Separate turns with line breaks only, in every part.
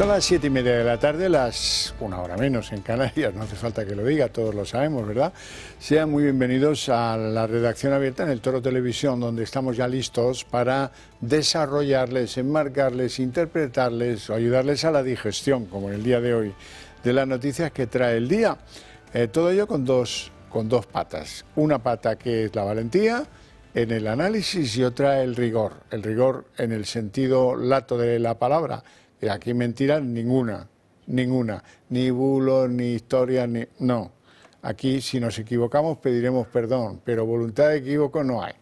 Son las siete y media de la tarde, las una hora menos en Canarias, no hace falta que lo diga, todos lo sabemos, ¿verdad? Sean muy bienvenidos a la redacción abierta en el Toro Televisión, donde estamos ya listos para desarrollarles, enmarcarles, interpretarles o ayudarles a la digestión, como en el día de hoy, de las noticias que trae el día. Eh, todo ello con dos patas. Una pata que es la valentía, en el análisis y otra el rigor. El rigor en el sentido lato de la palabra y aquí mentiras ninguna, ninguna, ni bulo ni historia ni... no. Aquí si nos equivocamos pediremos perdón, pero voluntad de equívoco no hay.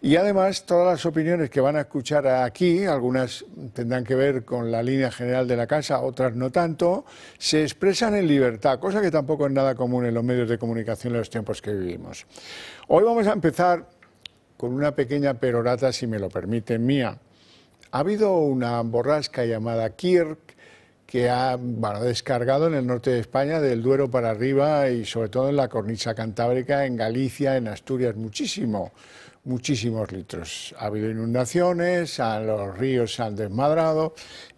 Y además todas las opiniones que van a escuchar aquí, algunas tendrán que ver con la línea general de la casa, otras no tanto, se expresan en libertad, cosa que tampoco es nada común en los medios de comunicación en los tiempos que vivimos. Hoy vamos a empezar con una pequeña perorata, si me lo permiten, mía. Ha habido una borrasca llamada Kirk que ha descargado en el norte de España, del Duero para arriba y sobre todo en la cornisa cantábrica, en Galicia, en Asturias, muchísimo, muchísimos litros. Ha habido inundaciones, los ríos se han desmadrado.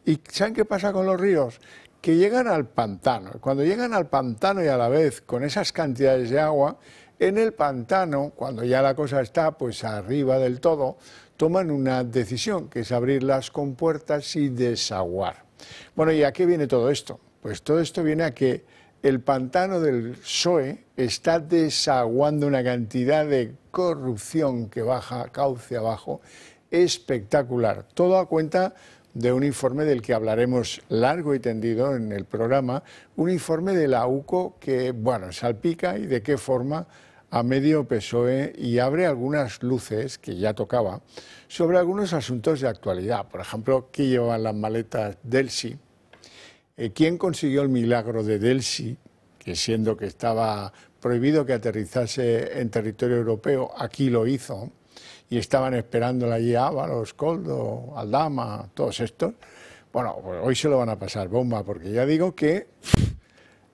¿Y saben qué pasa con los ríos? Que llegan al pantano. Cuando llegan al pantano y a la vez con esas cantidades de agua, en el pantano, cuando ya la cosa está pues arriba del todo, toman una decisión, que es abrir las compuertas y desaguar. Bueno, ¿y a qué viene todo esto? Pues todo esto viene a que el pantano del PSOE está desaguando una cantidad de corrupción que baja cauce abajo espectacular. Todo a cuenta de un informe del que hablaremos largo y tendido en el programa, un informe de la UCO que, bueno, salpica y de qué forma a medio PSOE y abre algunas luces que ya tocaba sobre algunos asuntos de actualidad. Por ejemplo, ¿qué llevan las maletas Delsi? Eh, ¿Quién consiguió el milagro de Delsi? Que siendo que estaba prohibido que aterrizase en territorio europeo, aquí lo hizo. Y estaban esperándola allí Ábalos, Coldo, Aldama, todos estos. Bueno, pues hoy se lo van a pasar bomba, porque ya digo que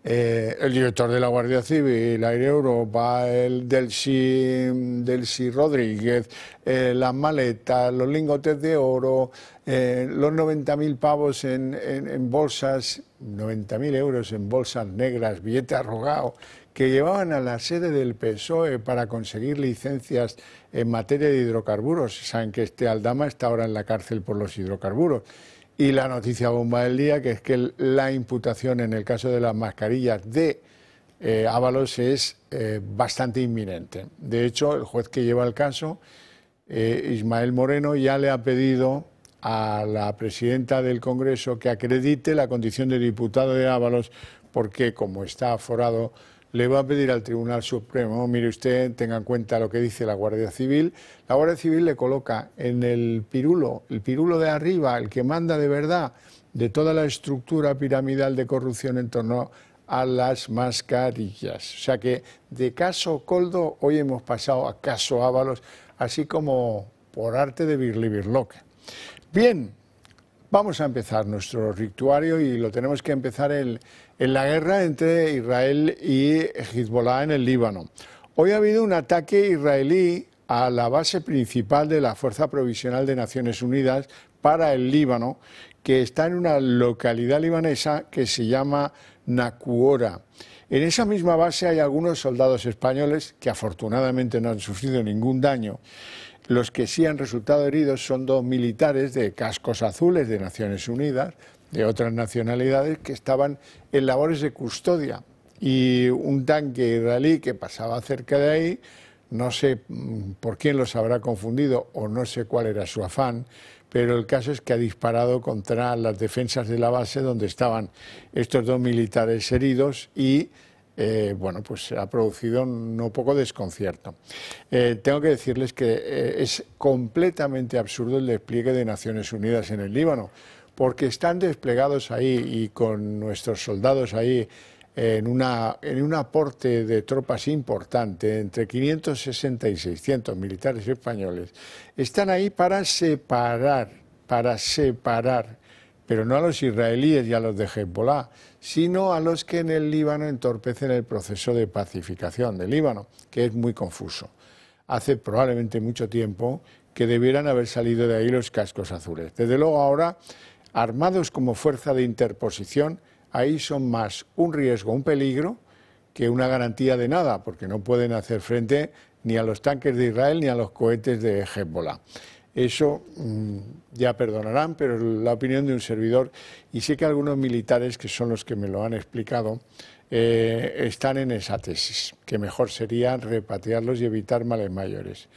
eh, el director de la Guardia Civil, Aire Europa, el del Si Rodríguez, eh, las maletas, los lingotes de oro, eh, los los 90.000 pavos en, en, bolsas, 90.000 euros en bolsas negras, billetes arrogados, que llevaban a la sede del PSOE para conseguir licencias en materia de hidrocarburos. Saben que este Aldama está ahora en la cárcel por los hidrocarburos. Y la noticia bomba del día, que es que la imputación en el caso de las mascarillas de eh, Ábalos es eh, bastante inminente. De hecho, el juez que lleva el caso, eh, Ismael Moreno, ya le ha pedido a la presidenta del Congreso que acredite la condición de diputado de Ábalos, porque como está aforado le va a pedir al Tribunal Supremo, mire usted, tenga en cuenta lo que dice la Guardia Civil, la Guardia Civil le coloca en el pirulo, el pirulo de arriba, el que manda de verdad de toda la estructura piramidal de corrupción en torno a las mascarillas. O sea que de caso Coldo hoy hemos pasado a caso Ábalos, así como por arte de Birli Birloque. Bien, Vamos a empezar nuestro rituario y lo tenemos que empezar en, la guerra entre Israel y Hezbollah en el Líbano. Hoy ha habido un ataque israelí a la base principal de la Fuerza Provisional de Naciones Unidas para el Líbano, que está en una localidad libanesa que se llama Nakuora. En esa misma base hay algunos soldados españoles que afortunadamente no han sufrido ningún daño los que sí han resultado heridos son dos militares de cascos azules de Naciones Unidas, de otras nacionalidades, que estaban en labores de custodia. Y un tanque israelí que pasaba cerca de ahí, no sé mm, por quién los habrá confundido o no sé cuál era su afán, pero el caso es que ha disparado contra las defensas de la base donde estaban estos dos militares heridos y eh, bueno, pues ha producido no poco desconcierto. Eh, tengo que decirles que eh, es completamente absurdo el despliegue de Naciones Unidas en el Líbano, porque están desplegados ahí y con nuestros soldados ahí en, una, en un aporte de tropas importante, entre 560 y 600 militares españoles, están ahí para separar, para separar, pero no a los israelíes y a los de Hezbollah, sino a los que en el Líbano entorpecen el proceso de pacificación del Líbano, que es muy confuso. Hace probablemente mucho tiempo que debieran haber salido de ahí los cascos azules. Desde luego ahora, armados como fuerza de interposición, ahí son más un riesgo, un peligro, que una garantía de nada, porque no pueden hacer frente ni a los tanques de Israel ni a los cohetes de Hezbollah. Eso mm, ya perdonarán, pero la opinión de un servidor, y sé que algunos militares, que son los que me lo han explicado, eh, están en esa tesis, que mejor sería repatriarlos y evitar males mayores.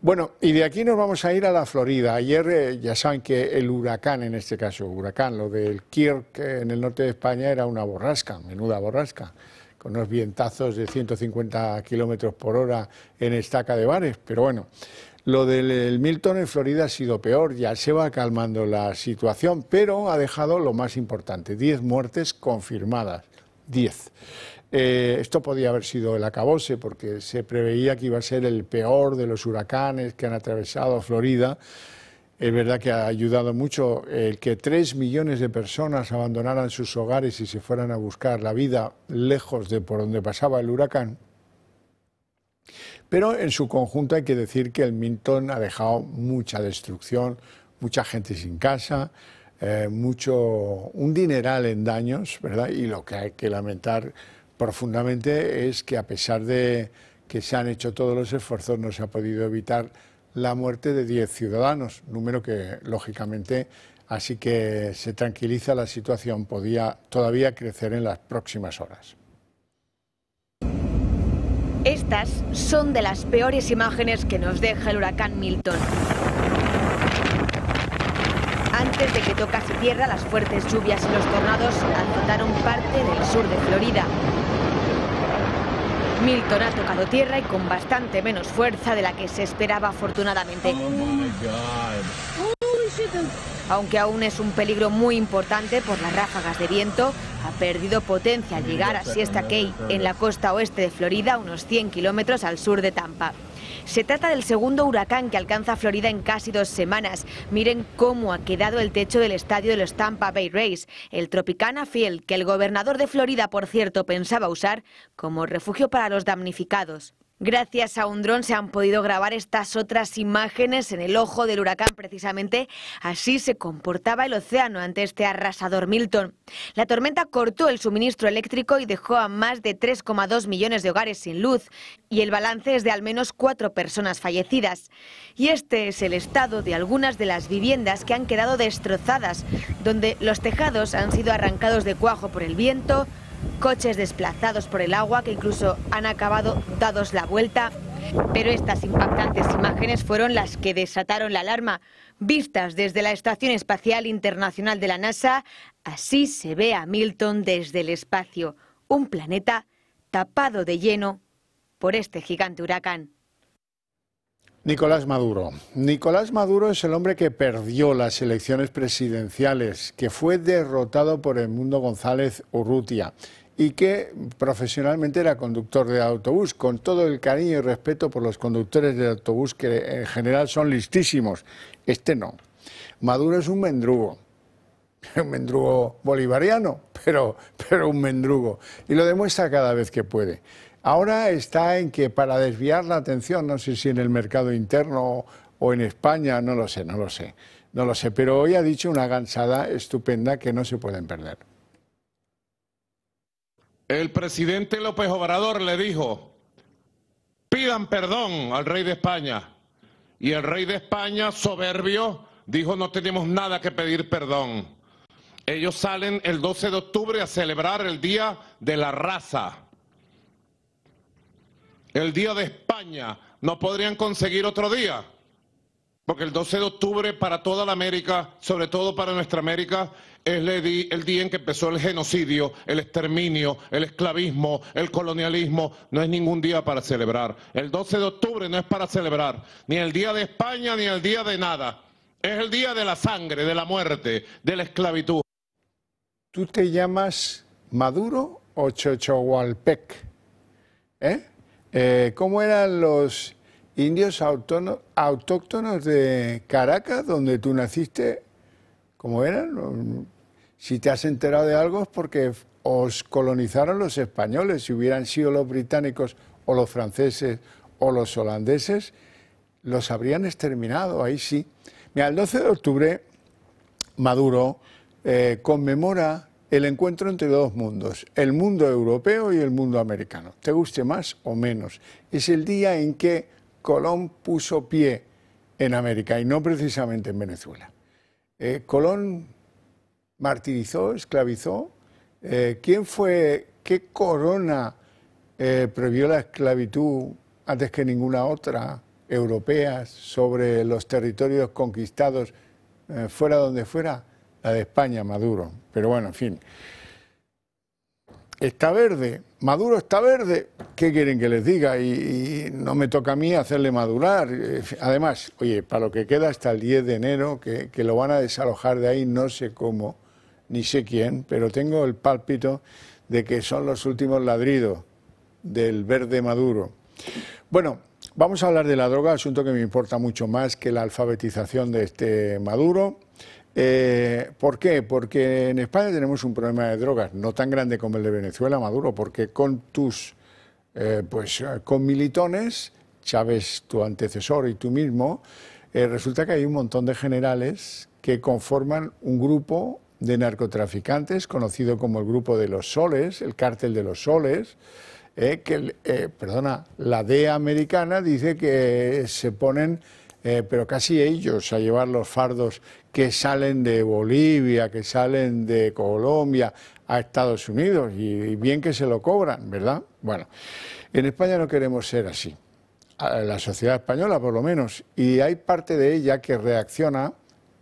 Bueno, y de aquí nos vamos a ir a la Florida. Ayer eh, ya saben que el huracán, en este caso, huracán, lo del Kirk eh, en el norte de España era una borrasca, menuda borrasca, con unos vientazos de 150 kilómetros por hora en estaca de bares, pero bueno. Lo del Milton en Florida ha sido peor, ya se va calmando la situación, pero ha dejado lo más importante, 10 muertes confirmadas, 10. Eh, esto podía haber sido el acabose porque se preveía que iba a ser el peor de los huracanes que han atravesado Florida. Es verdad que ha ayudado mucho el que 3 millones de personas abandonaran sus hogares y se fueran a buscar la vida lejos de por donde pasaba el huracán. Pero en su conjunto hay que decir que el Minton ha dejado mucha destrucción, mucha gente sin casa, eh, mucho, un dineral en daños, ¿verdad? Y lo que hay que lamentar profundamente es que a pesar de que se han hecho todos los esfuerzos, no se ha podido evitar la muerte de 10 ciudadanos, número que lógicamente así que se tranquiliza la situación, podía todavía crecer en las próximas horas.
Estas son de las peores imágenes que nos deja el huracán Milton. Antes de que tocase tierra, las fuertes lluvias y los tornados azotaron parte del sur de Florida. Milton ha tocado tierra y con bastante menos fuerza de la que se esperaba afortunadamente.
Oh,
aunque aún es un peligro muy importante por las ráfagas de viento, ha perdido potencia al llegar a Siesta Key, en la costa oeste de Florida, unos 100 kilómetros al sur de Tampa. Se trata del segundo huracán que alcanza Florida en casi dos semanas. Miren cómo ha quedado el techo del estadio de los Tampa Bay Rays, el Tropicana Field, que el gobernador de Florida, por cierto, pensaba usar como refugio para los damnificados. Gracias a un dron se han podido grabar estas otras imágenes en el ojo del huracán. Precisamente así se comportaba el océano ante este arrasador Milton. La tormenta cortó el suministro eléctrico y dejó a más de 3,2 millones de hogares sin luz. Y el balance es de al menos cuatro personas fallecidas. Y este es el estado de algunas de las viviendas que han quedado destrozadas, donde los tejados han sido arrancados de cuajo por el viento, coches desplazados por el agua que incluso han acabado dados la vuelta. Pero estas impactantes imágenes fueron las que desataron la alarma. Vistas desde la Estación Espacial Internacional de la NASA, así se ve a Milton desde el espacio, un planeta tapado de lleno por este gigante huracán.
Nicolás Maduro. Nicolás Maduro es el hombre que perdió las elecciones presidenciales, que fue derrotado por el mundo González Urrutia y que profesionalmente era conductor de autobús, con todo el cariño y respeto por los conductores de autobús que en general son listísimos. Este no. Maduro es un mendrugo, un mendrugo bolivariano, pero, pero un mendrugo, y lo demuestra cada vez que puede. Ahora está en que para desviar la atención, no sé si en el mercado interno o en España, no lo sé, no lo sé, no lo sé, pero hoy ha dicho una gansada estupenda que no se pueden perder.
El presidente López Obrador le dijo, pidan perdón al rey de España. Y el rey de España, soberbio, dijo, no tenemos nada que pedir perdón. Ellos salen el 12 de octubre a celebrar el Día de la Raza el día de España, ¿no podrían conseguir otro día? Porque el 12 de octubre para toda la América, sobre todo para nuestra América, es el día en que empezó el genocidio, el exterminio, el esclavismo, el colonialismo. No es ningún día para celebrar. El 12 de octubre no es para celebrar, ni el día de España, ni el día de nada. Es el día de la sangre, de la muerte, de la esclavitud.
¿Tú te llamas Maduro o Chochohualpec? ¿Eh? Eh, ¿Cómo eran los indios autóctonos, de Caracas, donde tú naciste? ¿Cómo eran? Si te has enterado de algo es porque os colonizaron los españoles. Si hubieran sido los británicos o los franceses o los holandeses, los habrían exterminado, ahí sí. Mira, el 12 de octubre, Maduro eh, conmemora el encuentro entre dos mundos, el mundo europeo y el mundo americano, te guste más o menos. Es el día en que Colón puso pie en América y no precisamente en Venezuela. Eh, Colón martirizó, esclavizó. Eh, ¿Quién fue, qué corona eh, la esclavitud antes que ninguna otra europea sobre los territorios conquistados, eh, fuera donde fuera? la de España, Maduro. Pero bueno, en fin. Está verde, Maduro está verde, ¿qué quieren que les diga? Y, no me toca a mí hacerle madurar. Además, oye, para lo que queda hasta el 10 de enero, que, que lo van a desalojar de ahí, no sé cómo, ni sé quién, pero tengo el pálpito de que son los últimos ladridos del verde Maduro. Bueno, vamos a hablar de la droga, asunto que me importa mucho más que la alfabetización de este Maduro. Eh, ¿Por qué? Porque en España tenemos un problema de drogas, no tan grande como el de Venezuela, Maduro, porque con tus, eh, pues, con militones, Chávez, tu antecesor y tú mismo, eh, resulta que hay un montón de generales que conforman un grupo de narcotraficantes conocido como el grupo de los soles, el cártel de los soles, que, perdona, la DEA americana dice que se ponen, pero casi ellos, a llevar los fardos que salen de Bolivia, que salen de Colombia a Estados Unidos y, bien que se lo cobran, ¿verdad? Bueno, en España no queremos ser así, la sociedad española por lo menos, y hay parte de ella que reacciona,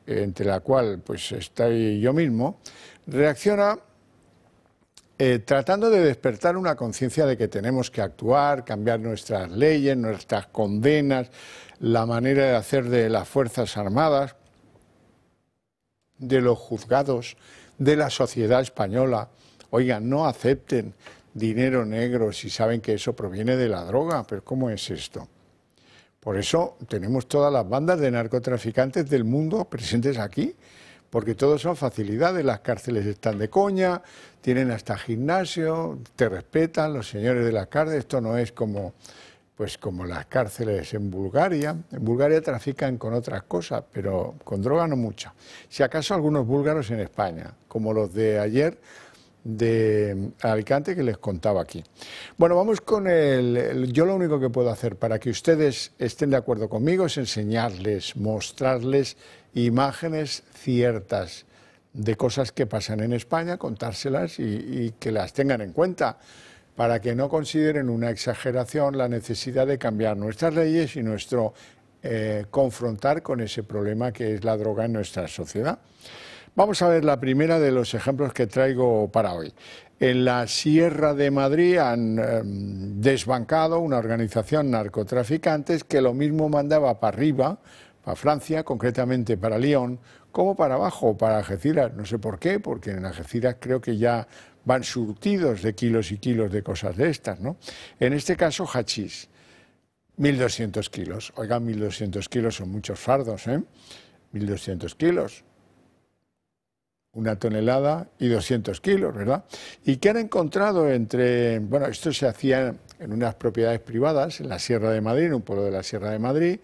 entre la cual pues estoy yo mismo, reacciona eh, tratando de despertar una conciencia de que tenemos que actuar, cambiar nuestras leyes, nuestras condenas, la manera de hacer de las Fuerzas Armadas de los juzgados de la sociedad española, oigan, no acepten dinero negro si saben que eso proviene de la droga, pero ¿cómo es esto? Por eso tenemos todas las bandas de narcotraficantes del mundo presentes aquí, porque todo son facilidades, las cárceles están de coña, tienen hasta gimnasio, te respetan los señores de las cárceles, esto no es como pues como las cárceles en Bulgaria. En Bulgaria trafican con otras cosas, pero con droga no mucha. Si acaso algunos búlgaros en España, como los de ayer de Alicante que les contaba aquí. Bueno, vamos con el, Yo lo único que puedo hacer para que ustedes estén de acuerdo conmigo es enseñarles, mostrarles imágenes ciertas de cosas que pasan en España, contárselas y que las tengan en cuenta para que no consideren una exageración la necesidad de cambiar nuestras leyes y nuestro eh, confrontar con ese problema que es la droga en nuestra sociedad. Vamos a ver la primera de los ejemplos que traigo para hoy. En la Sierra de Madrid han em, desbancado una organización narcotraficantes que lo mismo mandaba para arriba, para Francia, concretamente para Lyon, como para abajo, para Algeciras. No sé por qué, porque en Algeciras creo que ya van surtidos de kilos y kilos de cosas de estas, ¿no? En este caso, hachís, 1.200 kilos. Oigan, 1.200 kilos son muchos fardos, ¿eh? 1.200 kilos. Una tonelada y 200 kilos, ¿verdad? ¿Y qué han encontrado entre...? Bueno, esto se hacía en unas propiedades privadas, en la Sierra de Madrid, en un pueblo de la Sierra de Madrid,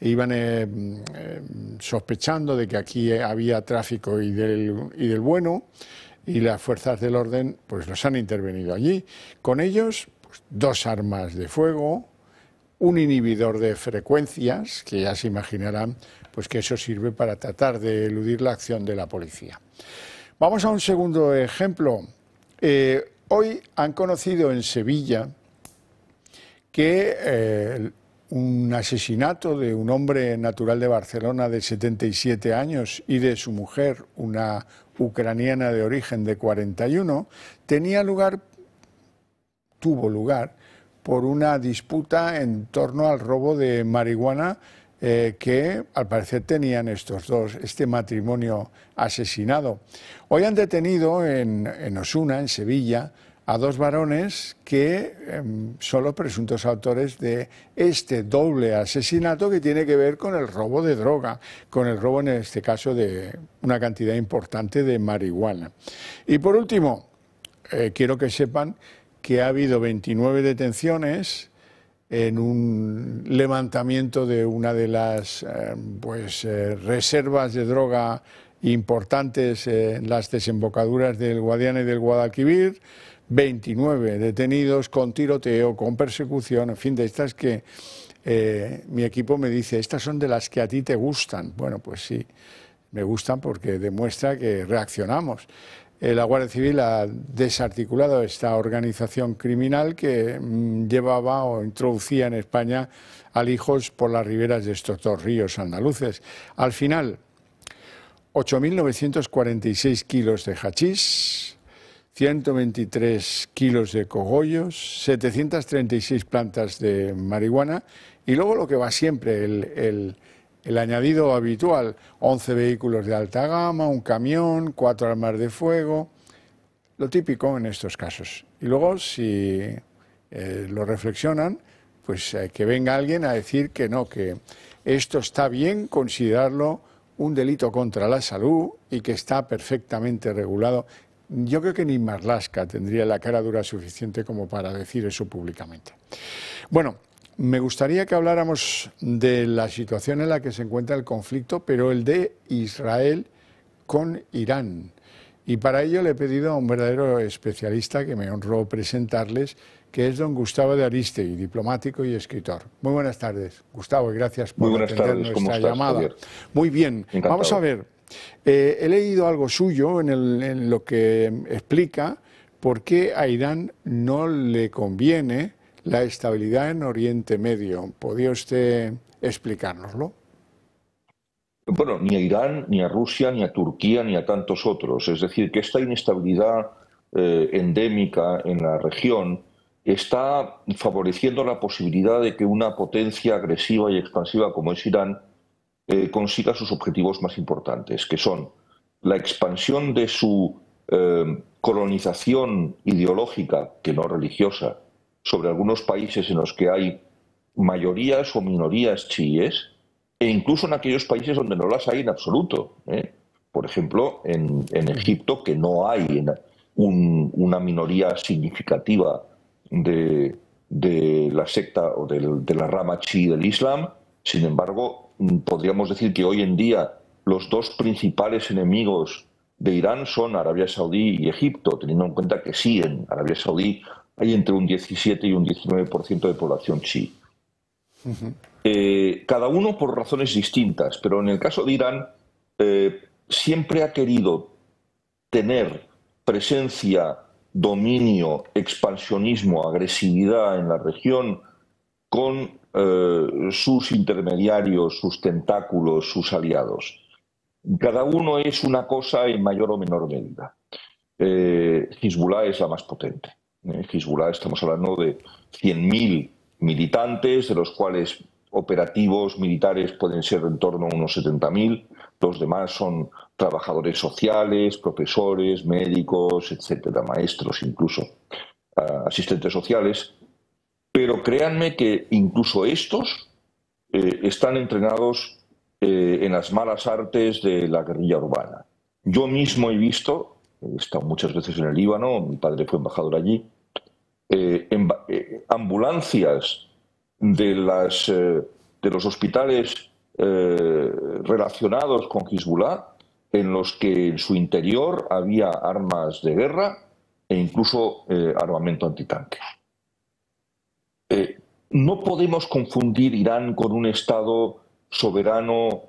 e iban eh, eh, sospechando de que aquí había tráfico y del, y del bueno, y las fuerzas del orden pues los han intervenido allí. Con ellos, pues, dos armas de fuego, un inhibidor de frecuencias, que ya se imaginarán, pues que eso sirve para tratar de eludir la acción de la policía. Vamos a un segundo ejemplo. Eh, hoy han conocido en Sevilla que eh, un asesinato de un hombre natural de Barcelona de 77 años y de su mujer, una ucraniana de origen de 41, tenía lugar, tuvo lugar, por una disputa en torno al robo de marihuana eh, que al parecer tenían estos dos, este matrimonio asesinado. Hoy han detenido en Osuna, en Sevilla, a dos varones que em, son los presuntos autores de este doble asesinato que tiene que ver con el robo de droga, con el robo en este caso de una cantidad importante de marihuana. Y por último, eh, quiero que sepan que ha habido 29 detenciones en un levantamiento de una de las em, pues, eh, reservas de droga importantes en las desembocaduras del Guadiana y del Guadalquivir. 29 detenidos con tiroteo, con persecución, en fin, de estas que eh, mi equipo me dice, estas son de las que a ti te gustan. Bueno, pues sí, me gustan porque demuestra que reaccionamos. Eh, la Guardia Civil ha desarticulado esta organización criminal que mm, llevaba o introducía en España alijos por las riberas de estos dos ríos andaluces. Al final, 8.946 kilos de hachís, 123 kilos de cogollos, 736 plantas de marihuana y luego lo que va siempre, el, añadido habitual, 11 vehículos de alta gama, un camión, cuatro armas de fuego, lo típico en estos casos. Y luego, si eh, lo reflexionan, pues eh, que venga alguien a decir que no, que esto está bien considerarlo un delito contra la salud y que está perfectamente regulado. Yo creo que ni Marlaska tendría la cara dura suficiente como para decir eso públicamente. Bueno, me gustaría que habláramos de la situación en la que se encuentra el conflicto, pero el de Israel con Irán. Y para ello le he pedido a un verdadero especialista que me honró presentarles, que es don Gustavo de Ariste, diplomático y escritor. Muy buenas tardes, Gustavo, y gracias por atender nuestra llamada. Muy bien, vamos a ver, eh, he leído algo suyo en, lo que explica por qué a Irán no le conviene la estabilidad en Oriente Medio. ¿Podría usted explicárnoslo?
Bueno, ni a Irán, ni a Rusia, ni a Turquía, ni a tantos otros. Es decir, que esta inestabilidad eh, endémica en la región está favoreciendo la posibilidad de que una potencia agresiva y expansiva como es Irán eh, consiga sus objetivos más importantes, que son la expansión de su eh, colonización ideológica, que no religiosa, sobre algunos países en los que hay mayorías o minorías chiíes, e incluso en aquellos países donde no las hay en absoluto. ¿eh? Por ejemplo, en, Egipto, que no hay una minoría significativa de, la secta o de la rama chií del Islam, sin embargo, mm, podríamos decir que hoy en día los dos principales enemigos de Irán son Arabia Saudí y Egipto, teniendo en cuenta que sí, en Arabia Saudí hay entre un 17 y un 19% de población chi. Eh, cada uno por razones distintas, pero en el caso de Irán eh, siempre ha querido tener presencia, dominio, expansionismo, agresividad en la región con eh, sus intermediarios, sus tentáculos, sus aliados. Cada uno es una cosa en mayor o menor medida. Eh, es la más potente. En estamos hablando de 100.000 militantes, de los cuales operativos militares pueden ser en torno a unos 70.000. Los demás son trabajadores sociales, profesores, médicos, etcétera, maestros incluso, ah, asistentes sociales. Pero créanme que incluso estos eh, están entrenados eh, en las malas artes de la guerrilla urbana. Yo mismo he visto, he estado muchas veces en el Líbano, mi padre fue embajador allí, eh, ambulancias de, de los hospitales relacionados con Hezbollah en los que en su interior había armas de guerra e incluso armamento antitanque. Eh, no podemos confundir Irán con un Estado soberano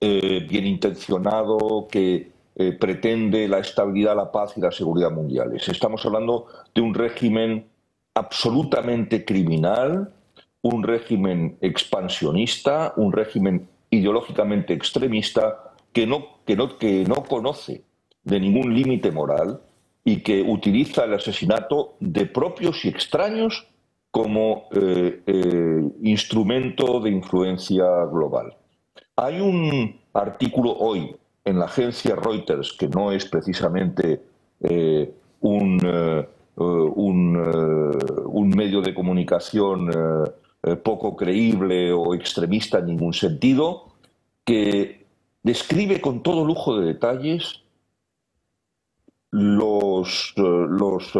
eh, bien intencionado que eh, pretende la estabilidad, la paz y la seguridad mundiales. Estamos hablando de un régimen absolutamente criminal, un régimen expansionista, un régimen ideológicamente extremista que no conoce de ningún límite moral y que utiliza el asesinato de propios y extraños como eh, eh, instrumento de influencia global. Hay un artículo hoy en la agencia Reuters, que no es precisamente eh, un, medio de comunicación poco creíble o extremista en ningún sentido, que describe con todo lujo de detalles los, los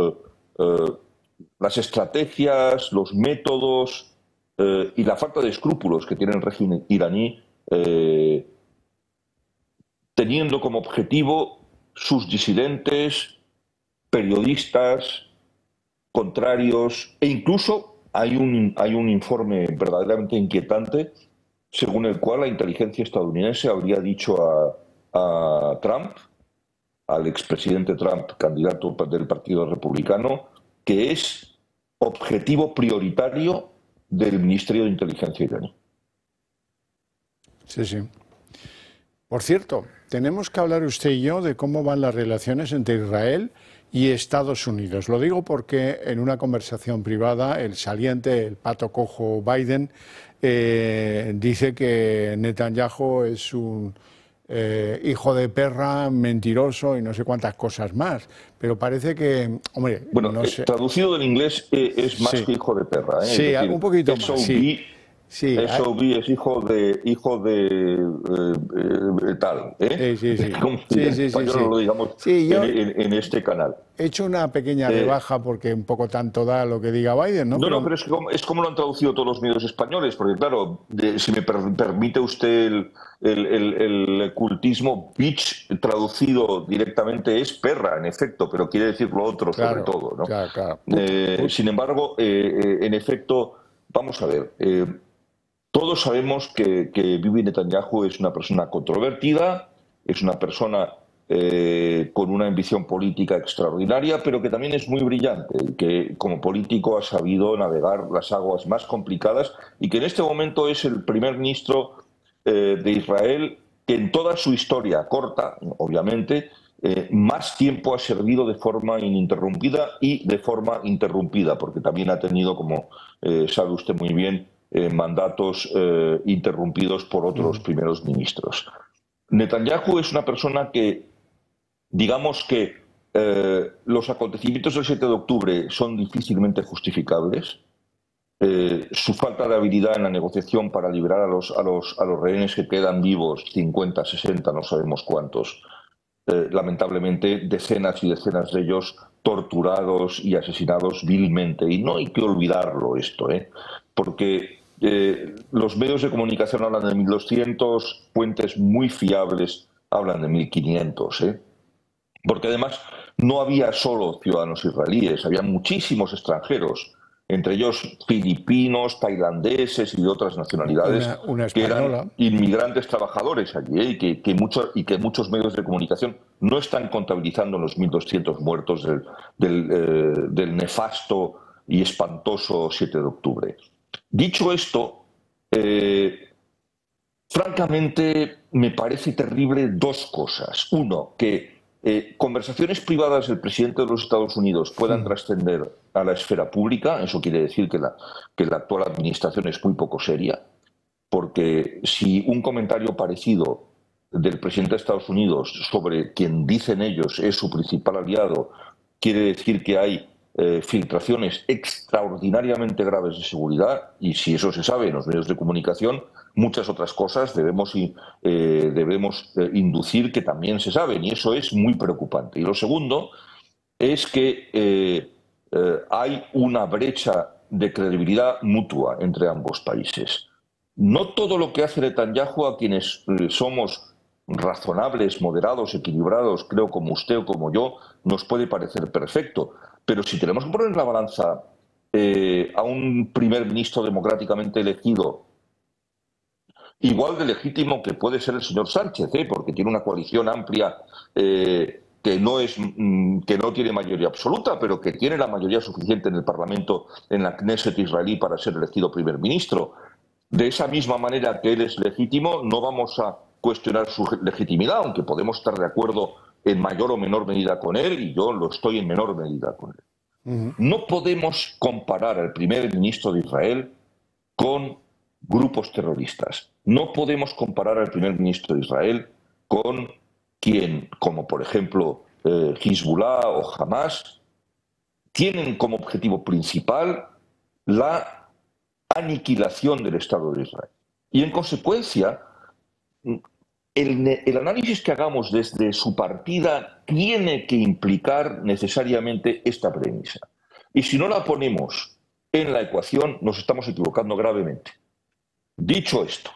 las estrategias, los métodos eh, y la falta de escrúpulos que tiene el régimen iraní, eh, teniendo como objetivo sus disidentes, periodistas, contrarios, e incluso hay un, hay un informe verdaderamente inquietante según el cual la inteligencia estadounidense habría dicho a, a Trump, al expresidente Trump, candidato del Partido Republicano, que es objetivo prioritario del Ministerio de Inteligencia iraní.
Sí, sí. Por cierto, tenemos que hablar usted y yo de cómo van las relaciones entre Israel y Estados Unidos. Lo digo porque en una conversación privada el saliente, el pato cojo Biden, eh, dice que Netanyahu es un eh, hijo de perra, mentiroso y no sé cuántas cosas más. Pero parece que, hombre, bueno,
no eh, traducido del inglés eh, es más que hijo de perra. ¿eh? Sí, un poquito más. Sí. eso es hijo de hijo de, tal, Sí, sí, sí. sí, sí, sí lo digamos en, este canal.
He hecho una pequeña rebaja porque un poco tanto da lo que diga Biden, ¿no? No,
pero... es como, es como lo han traducido todos los medios españoles, porque claro, si me permite usted el, el, cultismo bitch traducido directamente es perra, en efecto, pero quiere decir lo otro sobre todo. ¿no? Eh, sin embargo, eh, eh, en efecto, vamos a ver, todos sabemos que, que Netanyahu es una persona controvertida, es una persona con una ambición política extraordinaria, pero que también es muy brillante que como político ha sabido navegar las aguas más complicadas y que en este momento es el primer ministro eh, de Israel que en toda su historia corta, obviamente, eh, más tiempo ha servido de forma ininterrumpida y de forma interrumpida, porque también ha tenido, como eh, sabe usted muy bien, mandatos interrumpidos por otros primeros ministros. Netanyahu es una persona que, digamos que los acontecimientos del 7 de octubre son difícilmente justificables, eh, su falta de habilidad en la negociación para liberar a los, a los, a los rehenes que quedan vivos, 50, 60, no sabemos cuántos. Eh, lamentablemente, decenas y decenas de ellos torturados y asesinados vilmente. Y no hay que olvidarlo esto, ¿eh? porque eh, los medios de comunicación hablan de 1.200, puentes muy fiables hablan de 1.500. Porque además no había solo ciudadanos israelíes, había muchísimos extranjeros entre ellos filipinos, tailandeses y de otras nacionalidades que eran inmigrantes trabajadores allí ¿eh? y, que, y que muchos medios de comunicación no están contabilizando los 1.200 muertos eh, del, nefasto y espantoso 7 de octubre. Dicho esto, eh, francamente me parece terrible dos cosas. Uno, que eh, conversaciones privadas del presidente de los Estados Unidos puedan trascender a la esfera pública, eso quiere decir que la, actual administración es muy poco seria, porque si un comentario parecido del presidente de Estados Unidos sobre quien dicen ellos es su principal aliado, quiere decir que hay eh, filtraciones extraordinariamente graves de seguridad y si eso se sabe en los medios de comunicación, muchas otras cosas debemos, eh, eh, inducir que también se saben, y eso es muy preocupante. Y lo segundo es que eh, hay una brecha de credibilidad mutua entre ambos países. No todo lo que hace Netanyahu a quienes somos razonables, moderados, equilibrados, creo como usted o como yo, nos puede parecer perfecto. Pero si tenemos que poner en la balanza a un primer ministro democráticamente elegido igual de legítimo que puede ser el señor Sánchez, ¿eh? porque tiene una coalición amplia eh, mm, que no tiene mayoría absoluta, pero que tiene la mayoría suficiente en el Parlamento, en la Knesset israelí para ser elegido primer ministro. De esa misma manera que él es legítimo, no vamos a cuestionar su legitimidad, aunque podemos estar de acuerdo en mayor o menor medida con él, y yo lo estoy en menor medida con él. No podemos comparar al primer ministro de Israel con grupos terroristas. No podemos comparar al primer ministro de Israel con quien, como por ejemplo eh, Hezbollah o Hamas, tienen como objetivo principal la aniquilación del Estado de Israel. Y en consecuencia, el, análisis que hagamos desde su partida tiene que implicar necesariamente esta premisa. Y si no la ponemos en la ecuación, nos estamos equivocando gravemente. Dicho esto,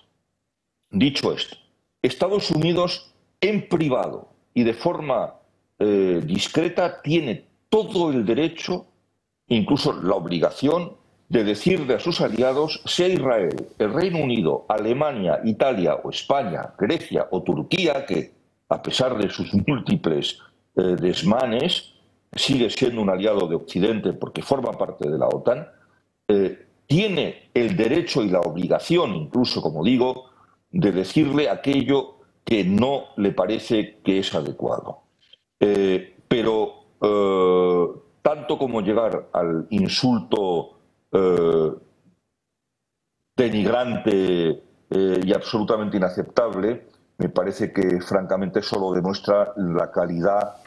dicho esto, Estados Unidos en privado y de forma eh, discreta tiene todo el derecho, incluso la obligación, de decirle a sus aliados, sea Israel, el Reino Unido, Alemania, Italia o España, Grecia o Turquía, que a pesar de sus múltiples eh, desmanes, sigue siendo un aliado de Occidente porque forma parte de la OTAN, eh, tiene el derecho y la obligación, incluso como digo, de decirle aquello que no le parece que es adecuado. Eh, pero eh, tanto como llegar al insulto eh, denigrante y absolutamente inaceptable, me parece que francamente solo demuestra la calidad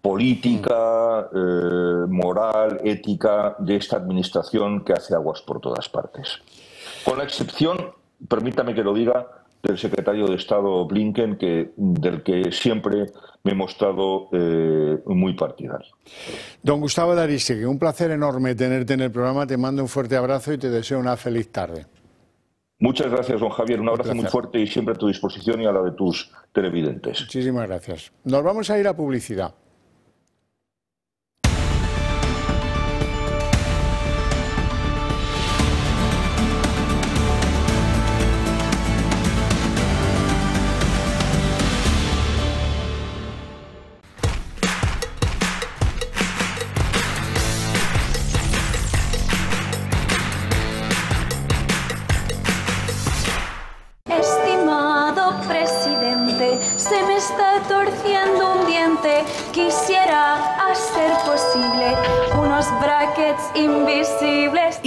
política, eh, moral, ética de esta administración que hace aguas por todas partes. Con la excepción, permítame que lo diga, del secretario de Estado Blinken, que, del que siempre me he mostrado eh, muy partidario.
Don Gustavo Darisigue un placer enorme tenerte en el programa. Te mando un fuerte abrazo y te deseo una feliz tarde.
Muchas gracias, don Javier. Un abrazo muy fuerte y siempre a tu disposición y a la de tus televidentes.
Muchísimas gracias. Nos vamos a ir a publicidad.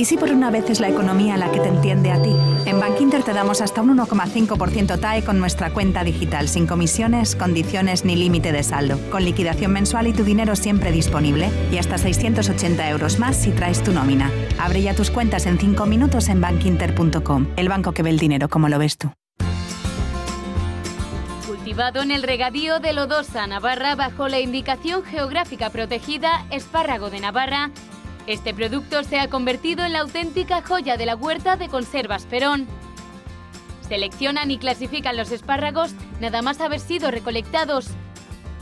¿Y si por una vez es la economía la que te entiende a ti? En Bankinter te damos hasta un 1,5% TAE con nuestra cuenta digital, sin comisiones, condiciones ni límite de saldo, con liquidación mensual y tu dinero siempre disponible, y hasta 680 euros más si traes tu nómina. Abre ya tus cuentas en 5 minutos en bankinter.com, el banco que ve el dinero como lo ves tú.
Cultivado en el regadío de Lodosa, Navarra, bajo la indicación geográfica protegida Espárrago de Navarra, este producto se ha convertido en la auténtica joya de la huerta de conservas Perón. Seleccionan y clasifican los espárragos nada más haber sido recolectados.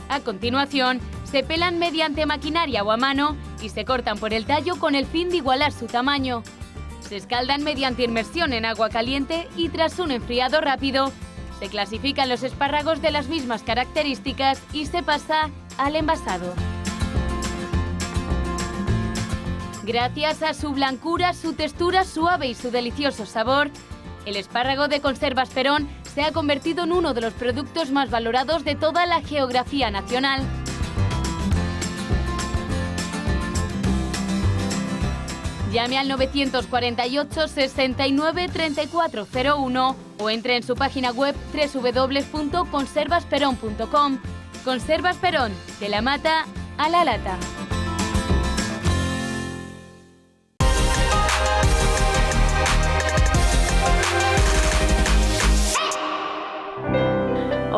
A continuación, se pelan mediante maquinaria o a mano y se cortan por el tallo con el fin de igualar su tamaño. Se escaldan mediante inmersión en agua caliente y tras un enfriado rápido, se clasifican los espárragos de las mismas características y se pasa al envasado. Gracias a su blancura, su textura suave y su delicioso sabor, el espárrago de conservas Perón se ha convertido en uno de los productos más valorados de toda la geografía nacional. Llame al 948 69 3401 o entre en su página web www.conservasperón.com. Conservas Perón, de la mata a la lata.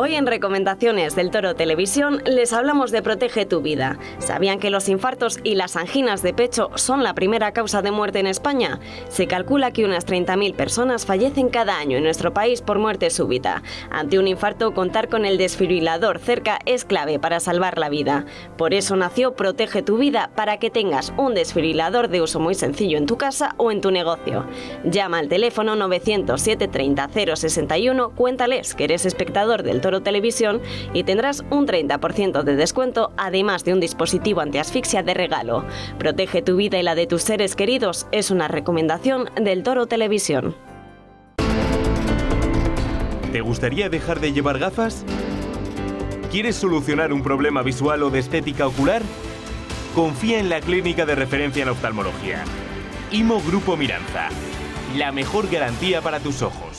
Hoy en Recomendaciones del Toro Televisión les hablamos de Protege tu vida. ¿Sabían que los infartos y las anginas de pecho son la primera causa de muerte en España? Se calcula que unas 30.000 personas fallecen cada año en nuestro país por muerte súbita. Ante un infarto, contar con el desfibrilador cerca es clave para salvar la vida. Por eso nació Protege tu vida para que tengas un desfibrilador de uso muy sencillo en tu casa o en tu negocio. Llama al teléfono 907 30 061, cuéntales que eres espectador del Toro Televisión y tendrás un 30% de descuento, además de un dispositivo antiasfixia de regalo. Protege tu vida y la de tus seres queridos es una recomendación del Toro Televisión.
¿Te gustaría dejar de llevar gafas? ¿Quieres solucionar un problema visual o de estética ocular? Confía en la clínica de referencia en oftalmología. IMO Grupo Miranza. La mejor garantía para tus ojos.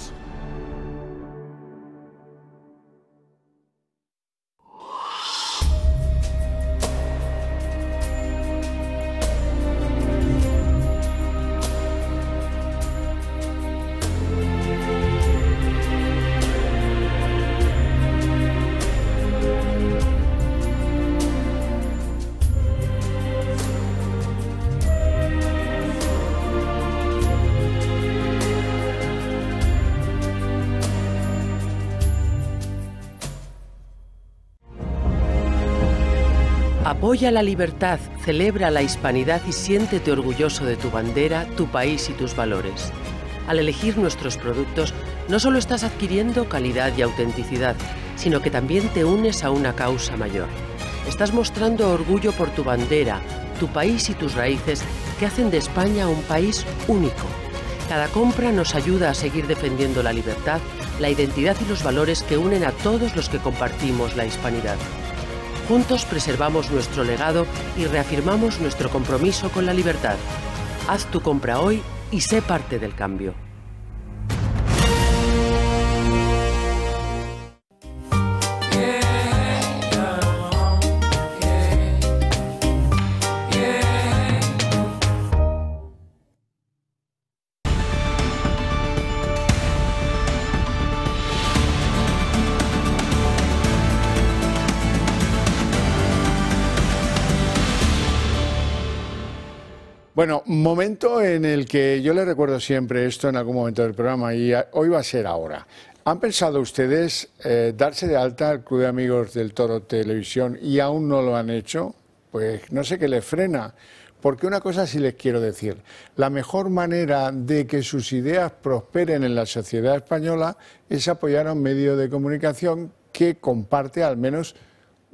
a la libertad, celebra la hispanidad y siéntete orgulloso de tu bandera, tu país y tus valores. Al elegir nuestros productos, no solo estás adquiriendo calidad y autenticidad, sino que también te unes a una causa mayor. Estás mostrando orgullo por tu bandera, tu país y tus raíces que hacen de España un país único. Cada compra nos ayuda a seguir defendiendo la libertad, la identidad y los valores que unen a todos los que compartimos la hispanidad. Juntos preservamos nuestro legado y reafirmamos nuestro compromiso con la libertad. Haz tu compra hoy y sé parte del cambio.
Bueno, momento en el que yo le recuerdo siempre esto en algún momento del programa y hoy va a ser ahora. ¿Han pensado ustedes eh, darse de alta al Club de Amigos del Toro Televisión y aún no lo han hecho? Pues no sé qué les frena. Porque una cosa sí les quiero decir, la mejor manera de que sus ideas prosperen en la sociedad española es apoyar a un medio de comunicación que comparte al menos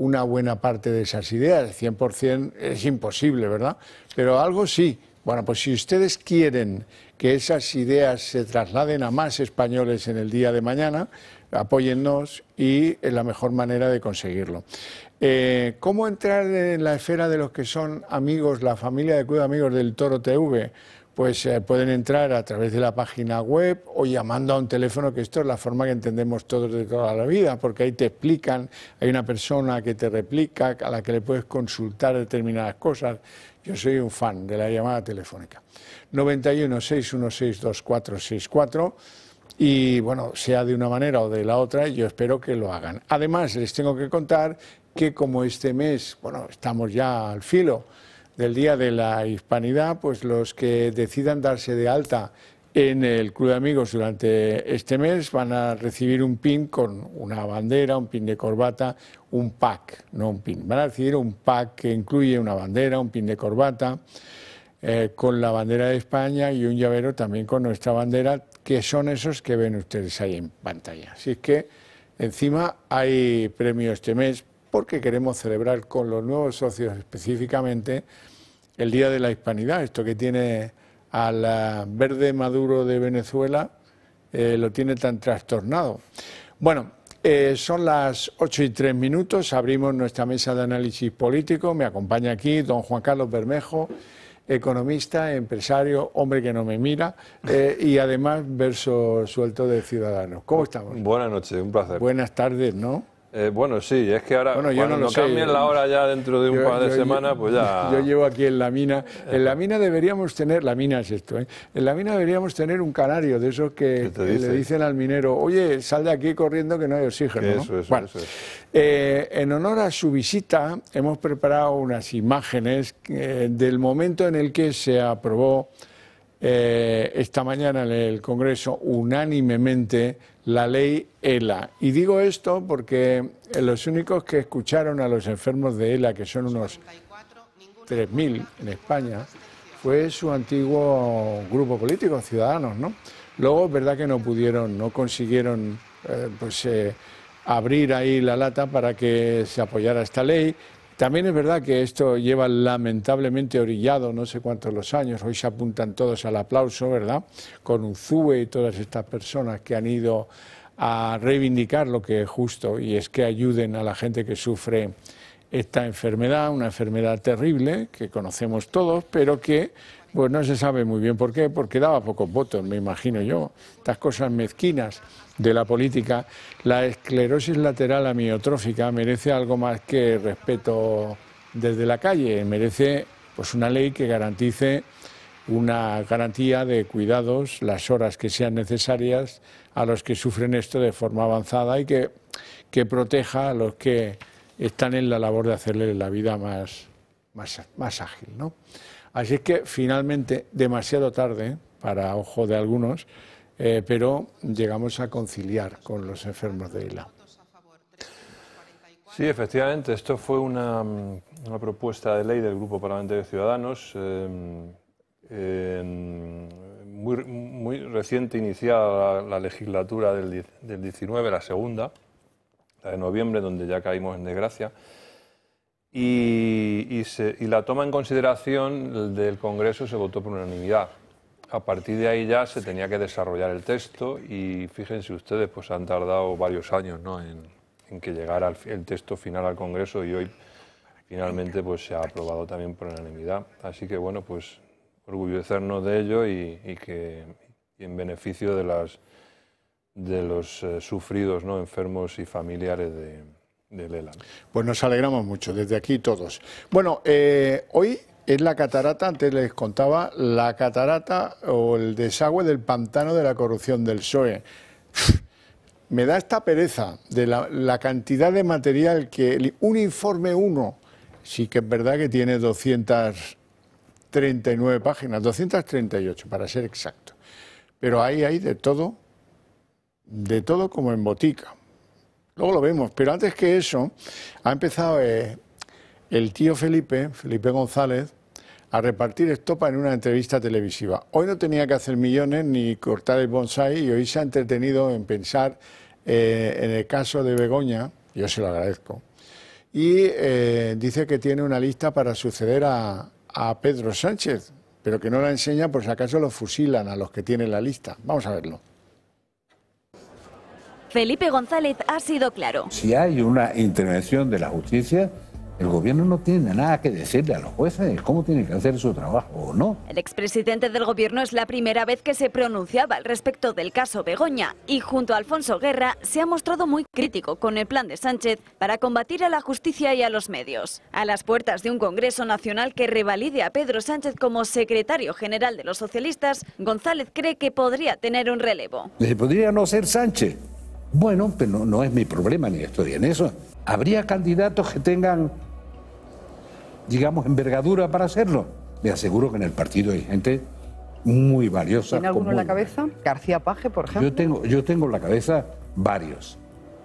una buena parte de esas ideas. 100% es imposible, ¿verdad? Pero algo sí. Bueno, pues si ustedes quieren que esas ideas se trasladen a más españoles en el día de mañana, apóyennos y es la mejor manera de conseguirlo. Eh, ¿Cómo entrar en la esfera de los que son amigos, la familia de Cuida Amigos del Toro TV? pues eh, pueden entrar a través de la página web o llamando a un teléfono, que esto es la forma que entendemos todos de toda la vida, porque ahí te explican, hay una persona que te replica, a la que le puedes consultar determinadas cosas. Yo soy un fan de la llamada telefónica. 91 616 2464 y bueno, sea de una manera o de la otra, yo espero que lo hagan. Además, les tengo que contar que como este mes, bueno, estamos ya al filo, del Día de la Hispanidad, pues los que decidan darse de alta en el Club de Amigos durante este mes van a recibir un pin con una bandera, un pin de corbata, un pack, no un pin. Van a recibir un pack que incluye una bandera, un pin de corbata, eh, con la bandera de España y un llavero también con nuestra bandera, que son esos que ven ustedes ahí en pantalla. Así que encima hay premio este mes porque queremos celebrar con los nuevos socios específicamente el Día de la Hispanidad, esto que tiene al verde maduro de Venezuela, eh, lo tiene tan trastornado. Bueno, eh, son las ocho y tres minutos, abrimos nuestra mesa de análisis político, me acompaña aquí don Juan Carlos Bermejo, economista, empresario, hombre que no me mira, eh, y además verso suelto de Ciudadanos. ¿Cómo estamos? Buenas noches, un placer. Buenas tardes, ¿no?
Eh, bueno, sí, es que ahora bueno, cuando no cambien la hora ya dentro de un par de semanas, pues ya... Yo
llevo aquí en la mina, en la mina deberíamos tener, la mina es esto, ¿eh? en la mina deberíamos tener un canario de esos que, le dicen al minero, oye, sal de aquí corriendo que no hay oxígeno. Eso, es eh, en honor a su visita hemos preparado unas imágenes eh, del momento en el que se aprobó esta mañana en el Congreso unánimemente la ley ELA. Y digo esto porque los únicos que escucharon a los enfermos de ELA, que son unos 3.000 en España, fue su antiguo grupo político, Ciudadanos, ¿no? Luego es verdad que no pudieron, no consiguieron eh, pues, eh, abrir ahí la lata para que se apoyara esta ley también es verdad que esto lleva lamentablemente orillado no sé cuántos los años. Hoy se apuntan todos al aplauso, ¿verdad? Con un zue y todas estas personas que han ido a reivindicar lo que es justo y es que ayuden a la gente que sufre esta enfermedad, una enfermedad terrible que conocemos todos, pero que pues no se sabe muy bien por qué, porque daba pocos votos, me imagino yo. Estas cosas mezquinas de la política. La esclerosis lateral amiotrófica merece algo más que respeto desde la calle, merece pues una ley que garantice una garantía de cuidados, las horas que sean necesarias a los que sufren esto de forma avanzada y que, proteja a los que están en la labor de hacerle la vida más, más, más ágil. ¿no? Así que finalmente, demasiado tarde ¿eh? para ojo de algunos, eh, pero llegamos a conciliar con los enfermos de ILA.
Sí, efectivamente, esto fue mm, una, propuesta de ley del Grupo Parlamentario de Ciudadanos, eh, em, muy, reciente, iniciada la, legislatura del, del 19, la segunda, la de noviembre, donde ya caímos en desgracia y, la toma en consideración del Congreso se votó por unanimidad. A partir de ahí ya se tenía que desarrollar el texto y fíjense ustedes, pues han tardado varios años ¿no? en, que llegara el, texto final al Congreso y hoy finalmente pues se ha aprobado también por unanimidad. Así que bueno, pues orgullecernos de ello y, que en beneficio de los eh, sufridos, enfermos y familiares de,
pues nos alegramos mucho, desde aquí todos. Bueno, eh, hoy es la catarata, antes les contaba, la catarata o el desagüe del pantano de la corrupción del PSOE. Me da esta pereza de la, cantidad de material que un informe uno, sí que es verdad que tiene 239 páginas, 238 para ser exacto. Pero ahí hay de todo, de todo como en botica. Luego lo vemos, pero antes que eso, ha empezado eh, el tío Felipe, Felipe González, a repartir estopa en una entrevista televisiva. Hoy no tenía que hacer millones ni cortar el bonsai y hoy se ha entretenido en pensar eh, en el caso de Begoña, yo se lo agradezco, y eh, dice que tiene una lista para suceder a, Pedro Sánchez, pero que no la enseña por si acaso lo fusilan a los que tienen la lista. Vamos a verlo.
Felipe González ha sido claro.
Si hay una intervención de la justicia,
el gobierno no tiene nada que decirle a los jueces cómo tienen que hacer su trabajo o no.
El expresidente del gobierno es la primera vez que se pronunciaba al respecto del caso Begoña y junto a Alfonso Guerra se ha mostrado muy crítico con el plan de Sánchez para combatir a la justicia y a los medios. A las puertas de un Congreso Nacional que revalide a Pedro Sánchez como secretario general de los socialistas, González cree que podría tener un relevo.
Pues podría no ser Sánchez, bueno, pero no es mi problema ni estoy en eso. ¿Habría candidatos que tengan, digamos, envergadura para hacerlo? Le aseguro que en el partido hay gente muy valiosa. ¿Tiene alguno en la
cabeza? García Paje, por ejemplo. Yo tengo,
yo tengo en la cabeza varios.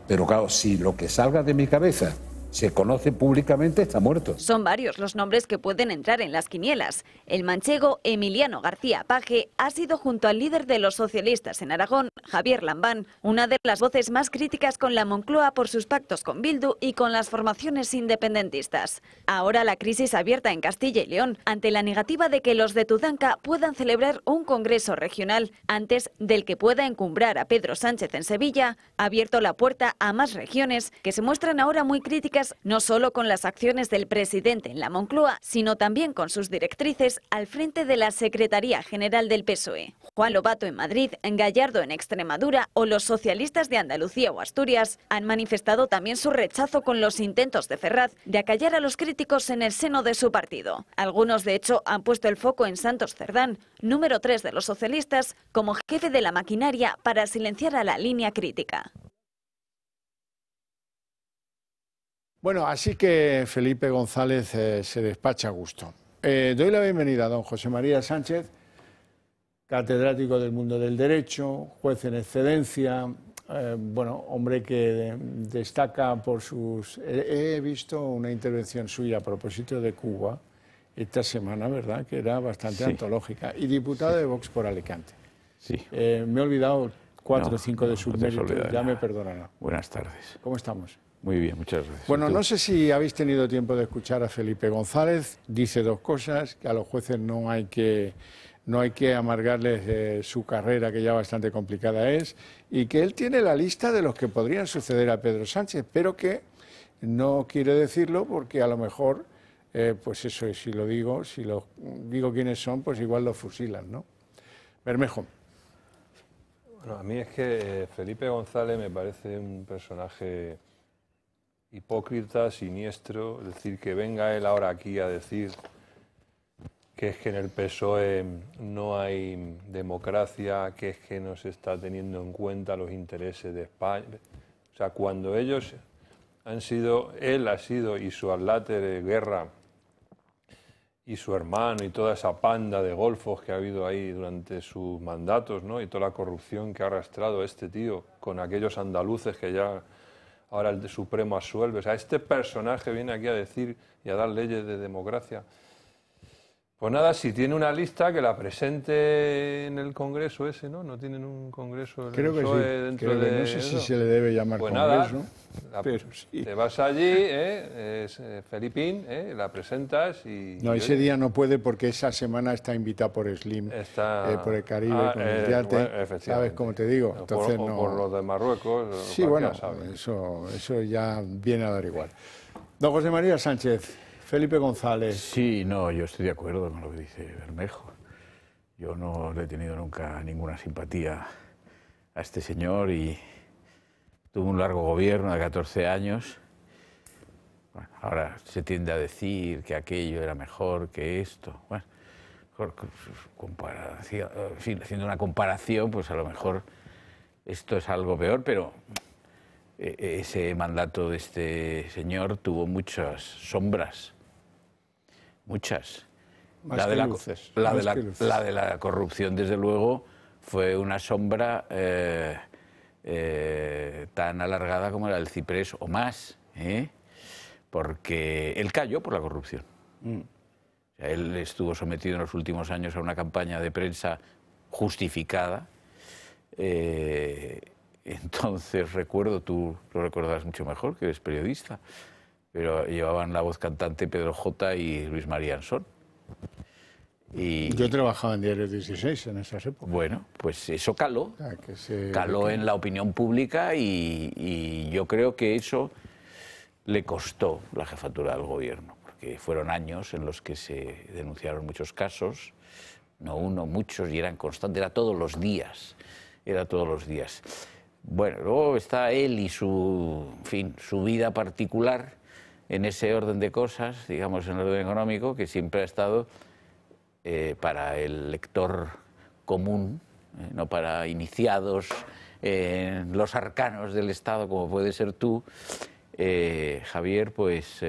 Pero claro, si lo que salga de mi cabeza se conoce públicamente está muerto.
Son varios los nombres que pueden entrar en las quinielas. El manchego Emiliano García Paje ha sido junto al líder de los socialistas en Aragón, Javier Lambán, una de las voces más críticas con la Moncloa por sus pactos con Bildu y con las formaciones independentistas. Ahora la crisis abierta en Castilla y León ante la negativa de que los de Tudanca puedan celebrar un congreso regional antes del que pueda encumbrar a Pedro Sánchez en Sevilla, ha abierto la puerta a más regiones que se muestran ahora muy críticas no solo con las acciones del presidente en la Moncloa, sino también con sus directrices al frente de la Secretaría General del PSOE. Juan Lobato en Madrid, Gallardo en Extremadura o los socialistas de Andalucía o Asturias han manifestado también su rechazo con los intentos de Ferraz de acallar a los críticos en el seno de su partido. Algunos, de hecho, han puesto el foco en Santos Cerdán, número 3 de los socialistas, como jefe de la maquinaria para silenciar a la línea crítica.
Bueno, así que Felipe González eh, se despacha a gusto. Eh, doy la bienvenida a don José María Sánchez, catedrático del mundo del derecho, juez en excedencia, eh, bueno, hombre que destaca por sus... He, visto una intervención suya a propósito de Cuba esta semana, ¿verdad?, que era bastante antológica, y diputado de Vox por Alicante. Sí. me he olvidado cuatro o cinco de sus méritos, ya me perdonará.
Buenas tardes. ¿Cómo estamos? Muy bien, muchas gracias. Bueno, no
sé si habéis tenido tiempo de escuchar a Felipe González. Dice dos cosas, que a los jueces no hay que, no hay que amargarles su carrera, que ya bastante complicada es, y que él tiene la lista de los que podrían suceder a Pedro Sánchez, pero que no quiere decirlo porque a lo mejor, eh, pues eso, si lo digo, si lo digo quiénes son, pues igual los fusilan, ¿no? Bermejo.
Bueno, a mí es que eh, Felipe González me parece un personaje hipócrita, siniestro, decir, que venga él ahora aquí a decir que es que en el PSOE no hay democracia, que es que no se está teniendo en cuenta los intereses de España. O sea, cuando ellos han sido, él ha sido y su alate de guerra y su hermano y toda esa panda de golfos que ha habido ahí durante sus mandatos, ¿no? Y toda la corrupción que ha arrastrado este tío con aquellos andaluces que ya ahora el Supremo asuelve. O este personaje viene aquí a decir y a dar leyes de democracia. Pues nada, si tiene una lista que la presente en el Congreso ese, ¿no? No tienen un Congreso Creo que sí. dentro Creo no sé si se le debe llamar pues Congreso. Nada, pero pues, sí. Te vas allí, ¿eh? Es, eh, ¿eh? la presentas y... No, ese día
no puede porque esa semana está invitada por Slim,
eh, por el Caribe, ah, con el eh, ¿sabes cómo te digo? Entonces, por, no... por los de Marruecos. Sí, bueno,
eso, eso ya viene a dar igual. Don José María Sánchez, Felipe González. Sí, no, yo estoy de acuerdo con lo que dice Bermejo.
Yo no le he tenido nunca ninguna simpatía a este señor y tuvo un largo gobierno de 14 años. ahora se tiende a decir que aquello era mejor que esto. haciendo una comparación, pues a lo mejor esto es algo peor, pero eh, ese mandato de este señor tuvo muchas sombras muchas. la, de la, corrupción, desde luego, fue una sombra eh, eh, tan alargada como la del ciprés o más, ¿eh? porque él cayó por la corrupción. Mm. él estuvo sometido en los últimos años a una campaña de prensa justificada. entonces, recuerdo, tú lo recordarás mucho mejor, que eres periodista pero llevaban la voz cantante Pedro J. y Luis María Ansón. Y,
Yo trabajaba en diario 16 en esas épocas.
Bueno, pues eso caló. Caló en la opinión pública y, yo creo que eso le costó la jefatura del gobierno, porque fueron años en los que se denunciaron muchos casos, no uno, muchos, y eran constantes, era todos los días, era todos los días. Bueno, luego está él y su, fin, su vida particular en ese orden de cosas, digamos en el orden económico, que siempre ha estado eh, para el lector común, eh, no para iniciados, eh, los arcanos del Estado, como puede ser tú, eh, Javier, pues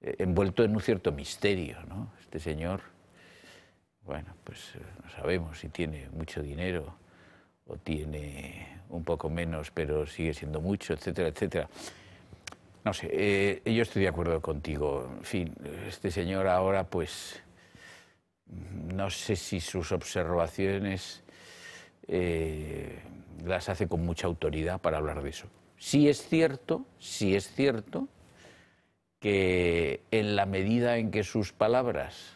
envuelto en un cierto misterio, ¿no? Este señor, bueno, pues no sabemos si tiene mucho dinero o tiene un poco menos, pero sigue siendo mucho, etcétera, etcétera. No sé, eh, yo estoy de acuerdo contigo. En fin, este señor ahora, pues, no sé si sus observaciones eh, las hace con mucha autoridad para hablar de eso. Sí es cierto, sí es cierto que en la medida en que sus palabras,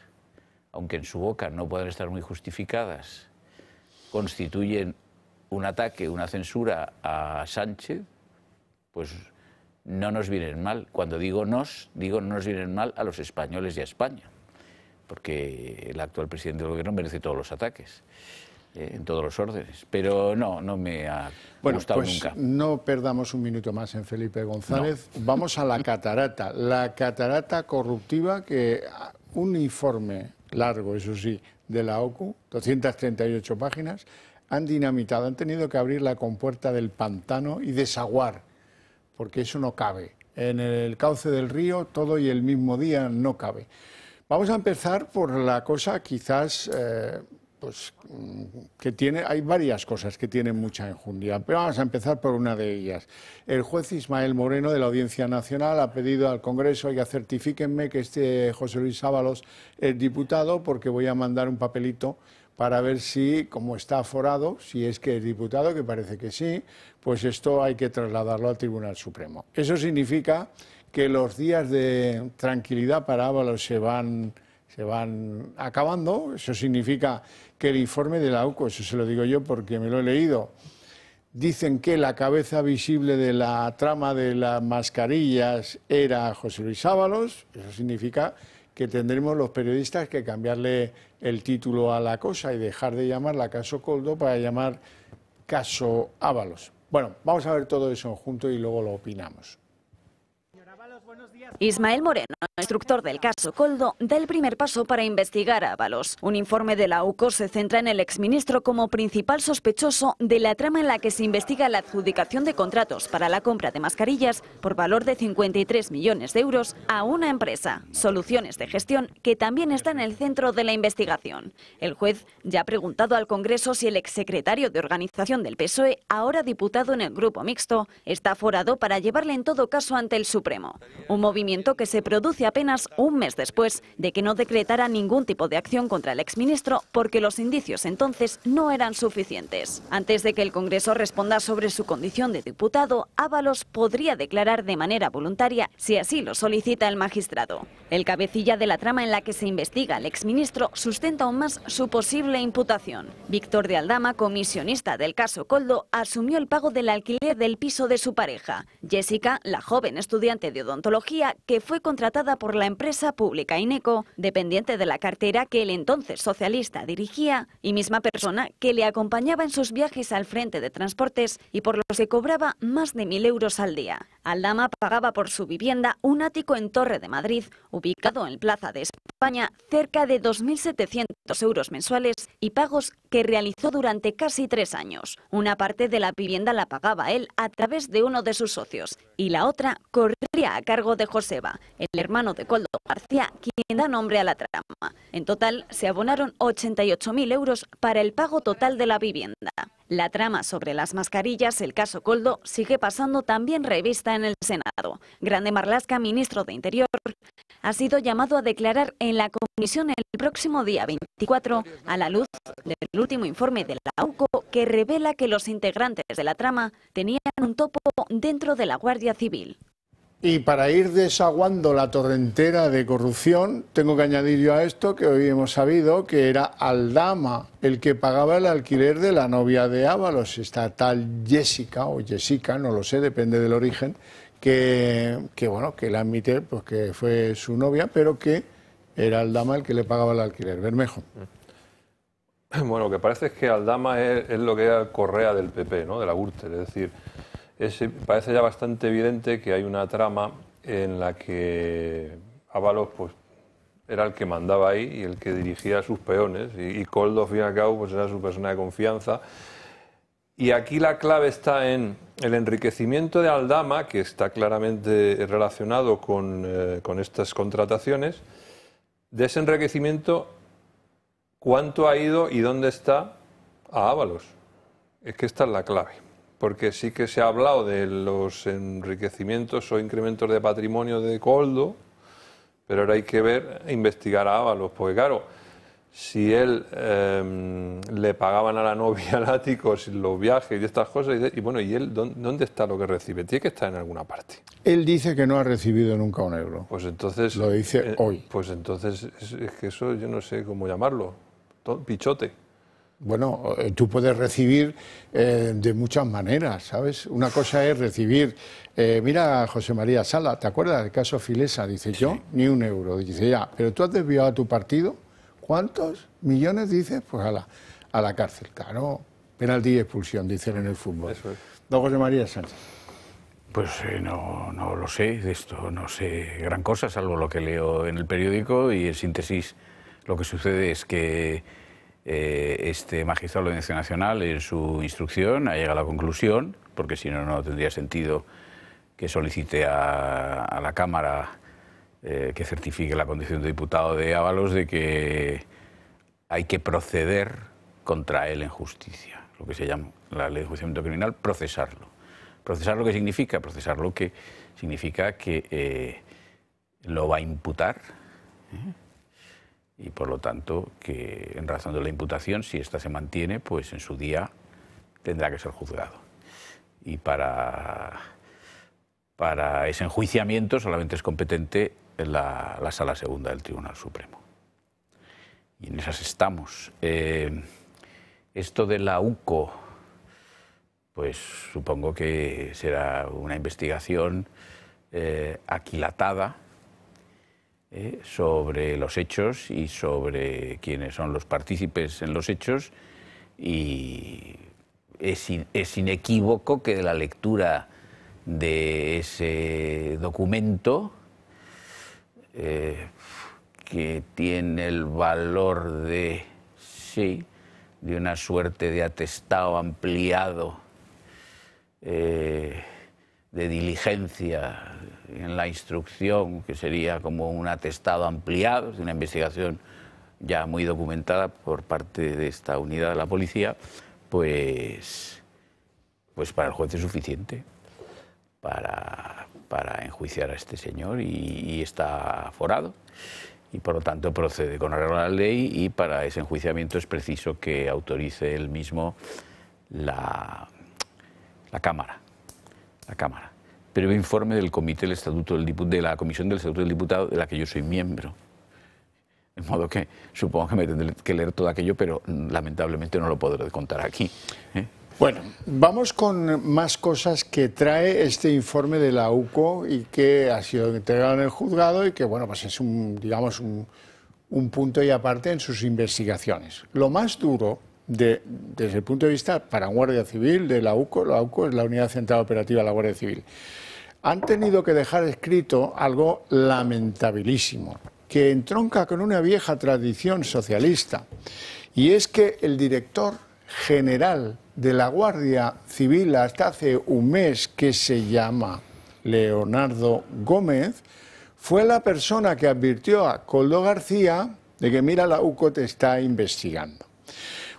aunque en su boca no puedan estar muy justificadas, constituyen un ataque, una censura a Sánchez, pues no nos vienen mal. Cuando digo nos, digo no nos vienen mal a los españoles y a España, porque el actual presidente del gobierno merece todos los ataques. Eh, en todos los órdenes. Pero no, no me ha bueno, gustado pues nunca.
No perdamos un minuto más en Felipe González. Vamos a la catarata, la catarata corruptiva que un informe largo, eso sí, de la OCU, 238 páginas, han dinamitado, han tenido que abrir la compuerta del pantano y desaguar porque eso no cabe. En el cauce del río todo y el mismo día no cabe. Vamos a empezar por la cosa quizás... Eh, pues que tiene, hay varias cosas que tienen mucha enjundia, pero vamos a empezar por una de ellas. El juez Ismael Moreno de la Audiencia Nacional ha pedido al Congreso ya certifíquenme que este José Luis Ábalos es diputado porque voy a mandar un papelito para ver si, como está aforado, si es que es diputado, que parece que sí, pues esto hay que trasladarlo al Tribunal Supremo. Eso significa que los días de tranquilidad para Ábalos se van, se van acabando. Eso significa que el informe de la UCO, eso se lo digo yo porque me lo he leído, dicen que la cabeza visible de la trama de las mascarillas era José Luis Ábalos. Eso significa que tendremos los periodistas que cambiarle el título a la cosa y dejar de llamarla caso Coldo para llamar caso Ábalos. Bueno, vamos a ver todo eso junto y luego lo opinamos.
Ismael Moreno, instructor del caso Coldo, da el primer paso para investigar a Ábalos. Un informe de la UCO se centra en el exministro como principal sospechoso de la trama en la que se investiga la adjudicación de contratos para la compra de mascarillas por valor de 53 millones de euros a una empresa, Soluciones de Gestión, que también está en el centro de la investigación. El juez ya ha preguntado al Congreso si el exsecretario de organización del PSOE, ahora diputado en el grupo mixto, está forado para llevarle en todo caso ante el Supremo un movimiento que se produce apenas un mes después de que no decretara ningún tipo de acción contra el exministro porque los indicios entonces no eran suficientes. Antes de que el Congreso responda sobre su condición de diputado, Ábalos podría declarar de manera voluntaria si así lo solicita el magistrado. El cabecilla de la trama en la que se investiga al exministro sustenta aún más su posible imputación. Víctor de Aldama, comisionista del caso Coldo, asumió el pago del alquiler del piso de su pareja. Jessica, la joven estudiante de odontología, que fue contratada por la empresa pública INECO, dependiente de la cartera que el entonces socialista dirigía y misma persona que le acompañaba en sus viajes al frente de transportes y por lo que cobraba más de mil euros al día. Aldama pagaba por su vivienda un ático en Torre de Madrid, ubicado en Plaza de España, cerca de 2.700 euros mensuales y pagos que realizó durante casi tres años. Una parte de la vivienda la pagaba él a través de uno de sus socios y la otra corría a cargo de Joseba, el hermano de Coldo García, quien da nombre a la trama. En total se abonaron 88.000 euros para el pago total de la vivienda. La trama sobre las mascarillas, el caso Coldo, sigue pasando también revista en el Senado. Grande Marlasca, ministro de Interior, ha sido llamado a declarar en la comisión el próximo día 24 a la luz del último informe de la AUCO que revela que los integrantes de la trama tenían un topo dentro de la Guardia Civil.
Y para ir desaguando la torrentera de corrupción, tengo que añadir yo a esto que hoy hemos sabido que era Aldama el que pagaba el alquiler de la novia de Ábalos, esta tal Jessica o Jessica, no lo sé, depende del origen, que, bueno, que la admite pues que fue su novia, pero que era Aldama el que le pagaba el alquiler. Bermejo.
Bueno, lo que parece es que Aldama es, es lo que era Correa del PP, ¿no? De la Urte, es decir parece ya bastante evidente que hay una trama en la que Ábalos pues, era el que mandaba ahí y el que dirigía a sus peones, y, Coldo, fin y al cabo, pues, era su persona de confianza. Y aquí la clave está en el enriquecimiento de Aldama, que está claramente relacionado con, eh, con estas contrataciones, de ese enriquecimiento, cuánto ha ido y dónde está a Ábalos. Es que esta es la clave porque sí que se ha hablado de los enriquecimientos o incrementos de patrimonio de Coldo, pero ahora hay que ver, investigar a Ábalos, porque claro, si él em, le pagaban a la novia láticos los viajes y estas cosas, y, bueno, ¿y él dónde está lo que recibe? Tiene que estar en alguna parte. Él dice que no ha recibido nunca un euro. Pues entonces... Lo dice eh, hoy. Pues entonces es, que eso yo no sé cómo llamarlo, pichote.
Bueno, eh, tú puedes recibir eh, de muchas maneras, ¿sabes? Una cosa es recibir, eh, mira José María Sala, ¿te acuerdas del caso Filesa? Dice yo, ni un euro. Dice ya, pero tú has desviado a tu partido, ¿cuántos millones dices? Pues a la, a la cárcel, claro. Penalti y expulsión, dicen en el fútbol. Eso Don José María Sala. Pues no, no lo sé, de esto no sé gran cosa,
salvo lo que leo en el periódico y en síntesis lo que sucede es que eh, este magistrado de la Audiencia Nacional en su instrucción ha llegado a la conclusión, porque si no, no tendría sentido que solicite a, la Cámara eh, que certifique la condición de diputado de Ábalos de que hay que proceder contra él en justicia, lo que se llama la ley de juiciamiento criminal, procesarlo. ¿Procesarlo qué que significa? Procesarlo que significa que eh, lo va a imputar y por lo tanto que en razón de la imputación, si ésta se mantiene, pues en su día tendrá que ser juzgado. Y para, para ese enjuiciamiento solamente es competente la, la Sala Segunda del Tribunal Supremo. Y en esas estamos. Eh, esto de la UCO, pues supongo que será una investigación eh, aquilatada, eh, sobre los hechos y sobre quiénes son los partícipes en los hechos y es, inequívoco que la lectura de ese documento eh, que tiene el valor de sí de una suerte de atestado ampliado eh, de diligencia en la instrucción, que sería como un atestado ampliado, es una investigación ya muy documentada por parte de esta unidad de la policía, pues, pues para el juez es suficiente para, para enjuiciar a este señor y, está forado y por lo tanto procede con arreglo a la ley y para ese enjuiciamiento es preciso que autorice él mismo la, la Cámara. La Cámara previo informe del Comité del Estatuto del de la Comisión del Estatuto del Diputado, de la que yo soy miembro. De modo que supongo que me tendré que leer todo aquello, pero lamentablemente no lo podré contar aquí. ¿eh?
Bueno, vamos con más cosas que trae este informe de la UCO y que ha sido entregado en el juzgado y que, bueno, pues es un, digamos, un, punto y aparte en sus investigaciones. Lo más duro, desde el punto de vista para Guardia Civil, de la UCO, la UCO es la Unidad Central Operativa de la Guardia Civil han tenido que dejar escrito algo lamentabilísimo, que entronca con una vieja tradición socialista, y es que el director general de la Guardia Civil hasta hace un mes, que se llama Leonardo Gómez, fue la persona que advirtió a Coldo García de que mira la UCO te está investigando.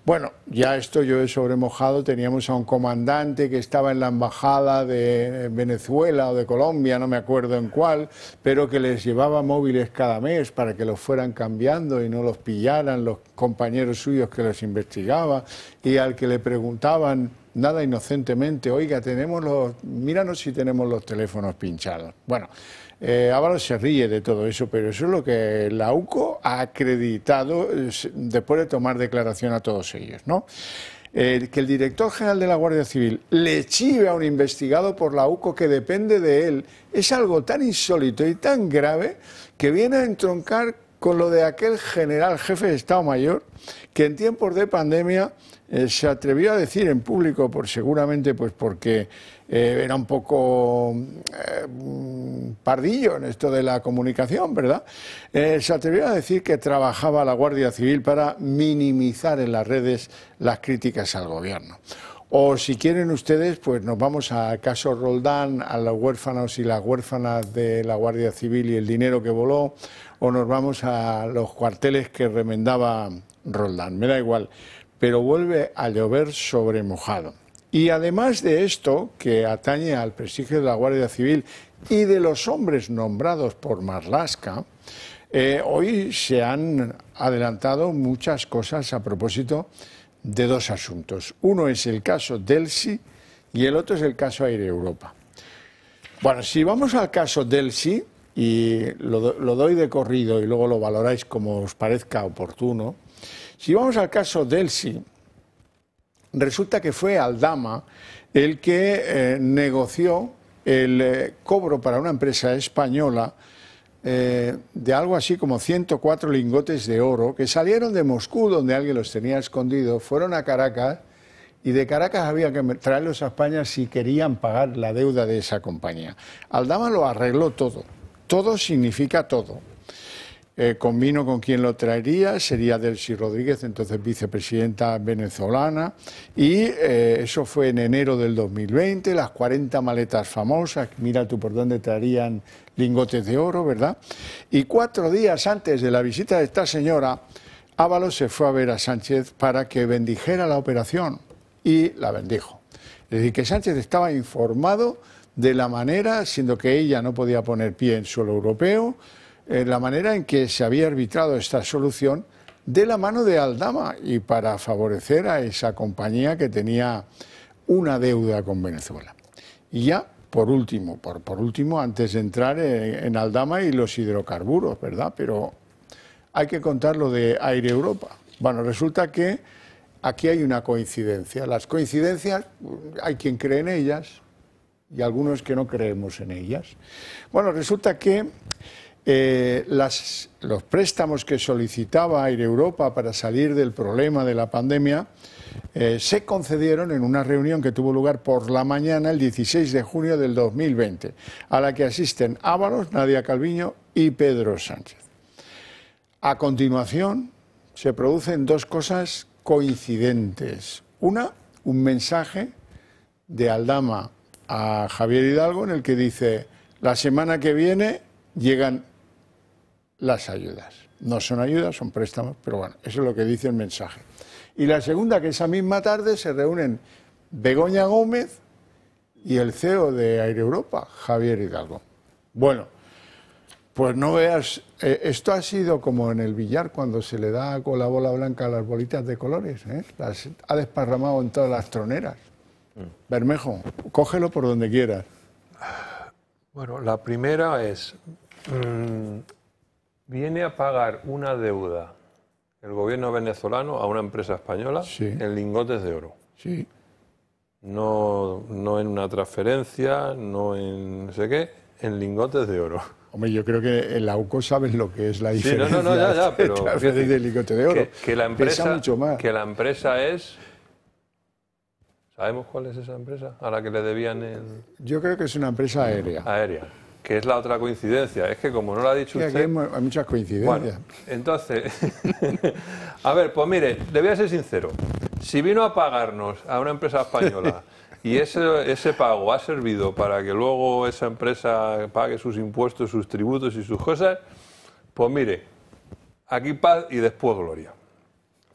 Bueno, ya esto yo he sobremojado. Teníamos a un comandante que estaba en la embajada de Venezuela o de Colombia, no me acuerdo en cuál, pero que les llevaba móviles cada mes para que los fueran cambiando y no los pillaran los compañeros suyos que los investigaban y al que le preguntaban nada inocentemente, oiga, tenemos los, míranos si tenemos los teléfonos pinchados. Bueno, eh, se ríe de todo eso, pero eso es lo que la UCO ha acreditado después de tomar declaración a todos ellos, ¿no? que el director general de la Guardia Civil le chive a un investigado por la UCO que depende de él es algo tan insólito y tan grave que viene a entroncar con lo de aquel general jefe de Estado Mayor que en tiempos de pandemia eh, se atrevió a decir en público, por, seguramente pues porque eh, era un poco eh, pardillo en esto de la comunicación, ¿verdad? se atrevió a decir que trabajaba la Guardia Civil para minimizar en las redes las críticas al gobierno. O si quieren ustedes, pues nos vamos a caso Roldán, a los huérfanos y las huérfanas de la Guardia Civil y el dinero que voló, o nos vamos a los cuarteles que remendaba Roldán. Me da igual pero vuelve a llover sobre mojado. Y además de esto, que atañe al prestigio de la Guardia Civil y de los hombres nombrados por Marlasca, eh, hoy se han adelantado muchas cosas a propósito de dos asuntos. Uno es el caso Delsi y el otro es el caso Aire Europa. Bueno, si vamos al caso Delsi, y lo doy de corrido y luego lo valoráis como os parezca oportuno, si vamos al caso Delsi, resulta que fue Aldama el que eh, negoció el eh, cobro para una empresa española eh, de algo así como 104 lingotes de oro que salieron de Moscú, donde alguien los tenía escondidos, fueron a Caracas y de Caracas había que traerlos a España si querían pagar la deuda de esa compañía. Aldama lo arregló todo. Todo significa todo. Eh, convino con quien lo traería, sería Delcy Rodríguez, entonces vicepresidenta venezolana, y eh, eso fue en enero del 2020, las 40 maletas famosas, mira tú por dónde traerían lingotes de oro, ¿verdad? Y cuatro días antes de la visita de esta señora, Ábalos se fue a ver a Sánchez para que bendijera la operación y la bendijo. Es decir, que Sánchez estaba informado de la manera, siendo que ella no podía poner pie en suelo europeo, eh, la manera en que se había arbitrado esta solución de la mano de Aldama y para favorecer a esa compañía que tenía una deuda con Venezuela. Y ya, por último, por, último, antes de entrar en, en Aldama y los hidrocarburos, ¿verdad? Pero hay que contar lo de Aire Europa. Bueno, resulta que aquí hay una coincidencia. Las coincidencias, hay quien cree en ellas y algunos que no creemos en ellas. Bueno, resulta que eh, los préstamos que solicitaba Air Europa para salir del problema de la pandemia eh, se concedieron en una reunión que tuvo lugar por la mañana el 16 de junio del 2020, a la que asisten Ábalos, Nadia Calviño y Pedro Sánchez. A continuación se producen dos cosas coincidentes. Una, un mensaje de Aldama a Javier Hidalgo en el que dice, la semana que viene llegan las ayudas. No son ayudas, son préstamos, pero bueno, eso es lo que dice el mensaje. Y la segunda, que esa misma tarde se reúnen Begoña Gómez y el CEO de Aire Europa, Javier Hidalgo. Bueno, pues no veas, eh, esto ha sido como en el billar cuando se le da con la bola blanca las bolitas de colores, ¿eh? las ha desparramado en todas las troneras. Mm. Bermejo, cógelo por donde quieras.
Bueno, la primera es, mm, viene a pagar una deuda el gobierno venezolano a una empresa española en lingotes de oro. Sí. No, no en una transferencia, no en no sé qué, en lingotes de oro.
Hombre, yo creo que el UCO sabe lo que es la diferencia. Sí, no, no, ya, ya, pero. de lingote de oro. Que, la empresa.
Que la empresa es. ¿Sabemos cuál es esa empresa a la que le debían el.?
Yo creo que es una empresa aérea.
Aérea que es la otra coincidencia. Es que como no lo ha dicho usted... hay,
muchas coincidencias.
entonces, a ver, pues mire, le voy a ser sincero. Si vino a pagarnos a una empresa española y ese, ese pago ha servido para que luego esa empresa pague sus impuestos, sus tributos y sus cosas, pues mire, aquí paz y después gloria.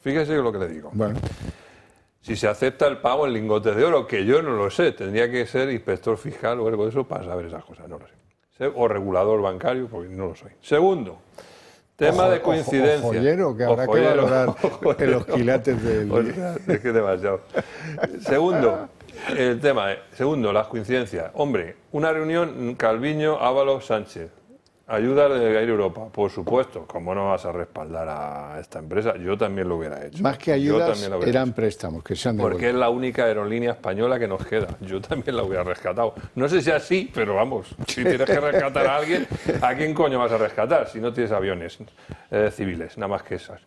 Fíjese lo que le digo. Bueno. Si se acepta el pago en lingotes de oro, que yo no lo sé, tendría que ser inspector fiscal o algo de eso para saber esas cosas, no lo sé o regulador bancario, porque no lo soy. Segundo, tema de coincidencia. que habrá que los quilates del... segundo, el tema, segundo, las coincidencias. Hombre, una reunión Calviño, Ábalos, Sánchez. Ayuda de ir Europa, por supuesto. ¿Cómo no vas a respaldar a esta empresa? Yo también lo hubiera hecho. Más que ayudas, eran
préstamos que se Porque
es la única aerolínea española que nos queda. Yo también la hubiera rescatado. No sé si así, pero vamos, si tienes que rescatar a alguien, ¿a quién coño vas a rescatar si no tienes aviones eh, civiles? Nada más que esas.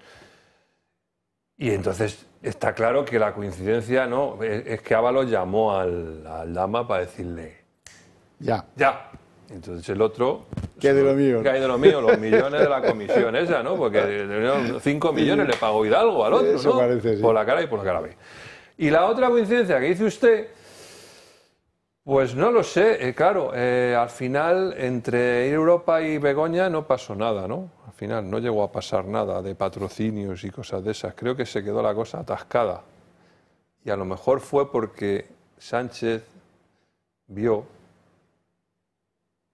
Y entonces está claro que la coincidencia, ¿no? Es, que Ábalos llamó al, al Dama para decirle... Ya. Ya, entonces el otro...
¿Qué de lo mío? hay de lo mío? Los millones de la comisión
esa, ¿no? Porque 5 millones le pagó Hidalgo al otro, ¿no? Por la cara y por la cara B. Y la otra coincidencia que dice usted, pues no lo sé, eh, claro, eh, al final entre Europa y Begoña no pasó nada, ¿no? Al final no llegó a pasar nada de patrocinios y cosas de esas. Creo que se quedó la cosa atascada. Y a lo mejor fue porque Sánchez vio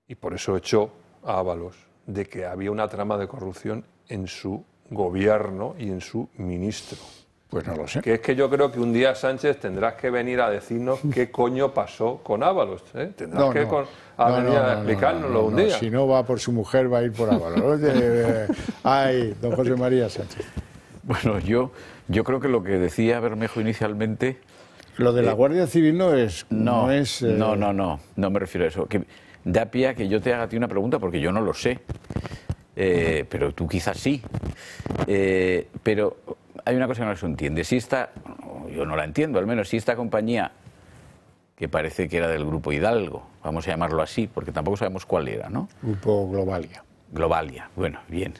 y por eso echó a Ábalos, de que había una trama de corrupción en su gobierno y en su ministro. Pues no lo sé. Que es que yo creo que un día Sánchez tendrás que venir a decirnos qué coño pasó con Ábalos. ¿eh? Tendrás que venir a explicárnoslo un día.
Si no va por su mujer, va a ir por Ábalos. Eh, ay, don José María Sánchez.
Bueno, yo, yo creo que lo que decía Bermejo inicialmente. Lo de la eh, Guardia Civil no es. No, no es. No, no, no. No me refiero a eso. Que, Dapia, que yo te haga ti una pregunta porque yo no lo sé. Eh, pero tú quizás sí. Eh, pero hay una cosa que no se entiende. Si esta, yo no la entiendo al menos, si esta compañía, que parece que era del grupo Hidalgo, vamos a llamarlo así, porque tampoco sabemos cuál era, ¿no?
Grupo Globalia.
Globalia, bueno, bien.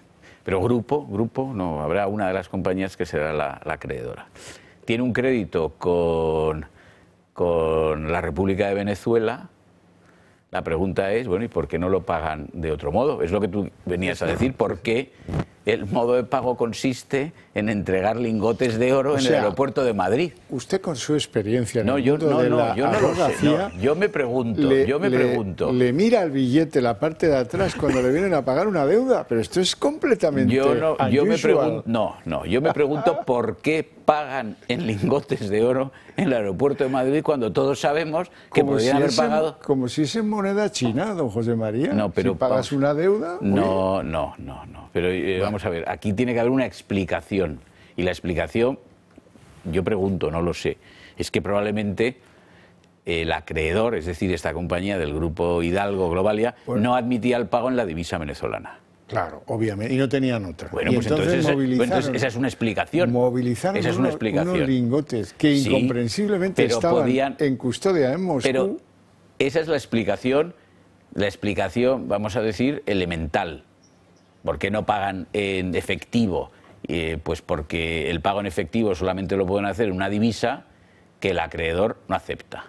Pero grupo, grupo, no, habrá una de las compañías que será la, la acreedora. Tiene un crédito con, con la República de Venezuela la pregunta es, bueno, ¿y por qué no lo pagan de otro modo? Es lo que tú venías a decir, ¿por qué el modo de pago consiste en entregar lingotes de oro en el aeropuerto de Madrid?
Usted con su experiencia en no, el yo, mundo no, de la yo no lo sé, yo me pregunto,
le, yo me pregunto.
Le mira el billete la parte de atrás cuando le vienen a pagar una deuda, pero esto es completamente Yo yo me pregunto,
no, no, yo me pregunto por qué pagan en lingotes de oro en el aeropuerto de Madrid cuando todos sabemos que podrían haber pagado...
como si es en moneda china, don José María. No, Si pagas una deuda... No,
no, no, no. Pero eh, vamos a ver, aquí tiene que haber una explicación. Y la explicación, yo pregunto, no lo sé, es que probablemente eh, el acreedor, es decir, esta compañía del grupo Hidalgo Globalia, no admitía el pago en la divisa venezolana.
Claro, obviamente. Y no tenían otra. Bueno, pues, eh, pues entonces, movilizaron, esa es una explicación. Movilizaron una unos, lingotes que incomprensiblemente estaban en custodia en Moscú. Pero
esa es la explicación, la explicación, vamos a decir, elemental. ¿Por qué no pagan en efectivo? Eh, pues porque el pago en efectivo solamente lo pueden hacer en una divisa que el acreedor no acepta.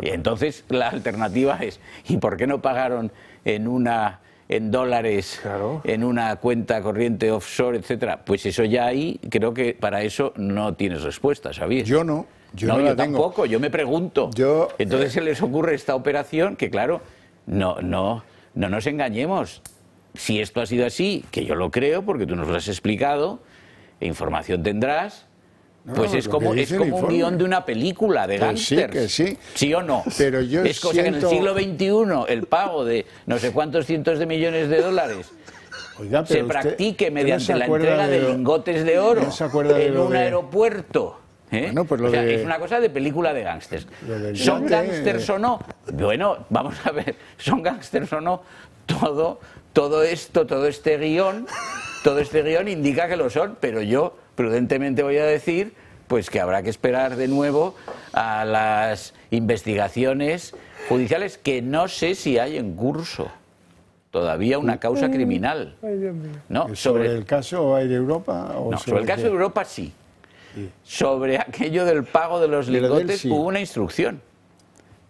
Y entonces la alternativa es, ¿y por qué no pagaron en una en dólares, en una cuenta corriente offshore, etcétera? Pues eso ya ahí, creo que para eso no tienes respuesta, ¿sabías? Yo no. Yo no, no yo tampoco, yo me pregunto. Yo, Entonces eh, se les ocurre esta operación que, claro, no, no, no nos engañemos. Si esto ha sido así, que yo lo creo porque tú nos lo has explicado, e información tendrás, pues es como, es como un guión de una película de gángsters.
sí, sí. ¿Sí o no? Pero yo es cosa que en el siglo
XXI el pago de no sé cuántos cientos de millones de dólares se practique mediante la entrega de, lingotes de oro en un aeropuerto. Es una cosa de película de gángsters. ¿Son gángsters o no? Bueno, vamos a ver, ¿son gángsters o no? Todo, todo esto, todo este guión, todo este guión indica que lo son, pero yo prudentemente voy a decir, pues que habrá que esperar de nuevo a las investigaciones judiciales que no sé si hay en curso todavía una mm. causa mm. criminal. No, ¿Sobre,
el caso de Europa? no, sobre, el caso de
Europa sí. Sobre aquello del pago de los licotes hubo una instrucción.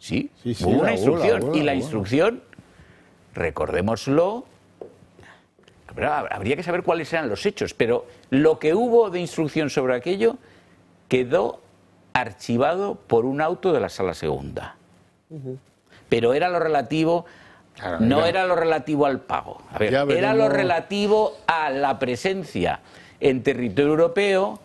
Sí, hubo una instrucción. y la instrucción, recordémoslo, habría que saber cuáles eran los hechos, pero lo que hubo de instrucción sobre aquello quedó archivado por un auto de la sala segunda. Pero era lo relativo, no era lo relativo al pago, era lo relativo a la presencia en territorio europeo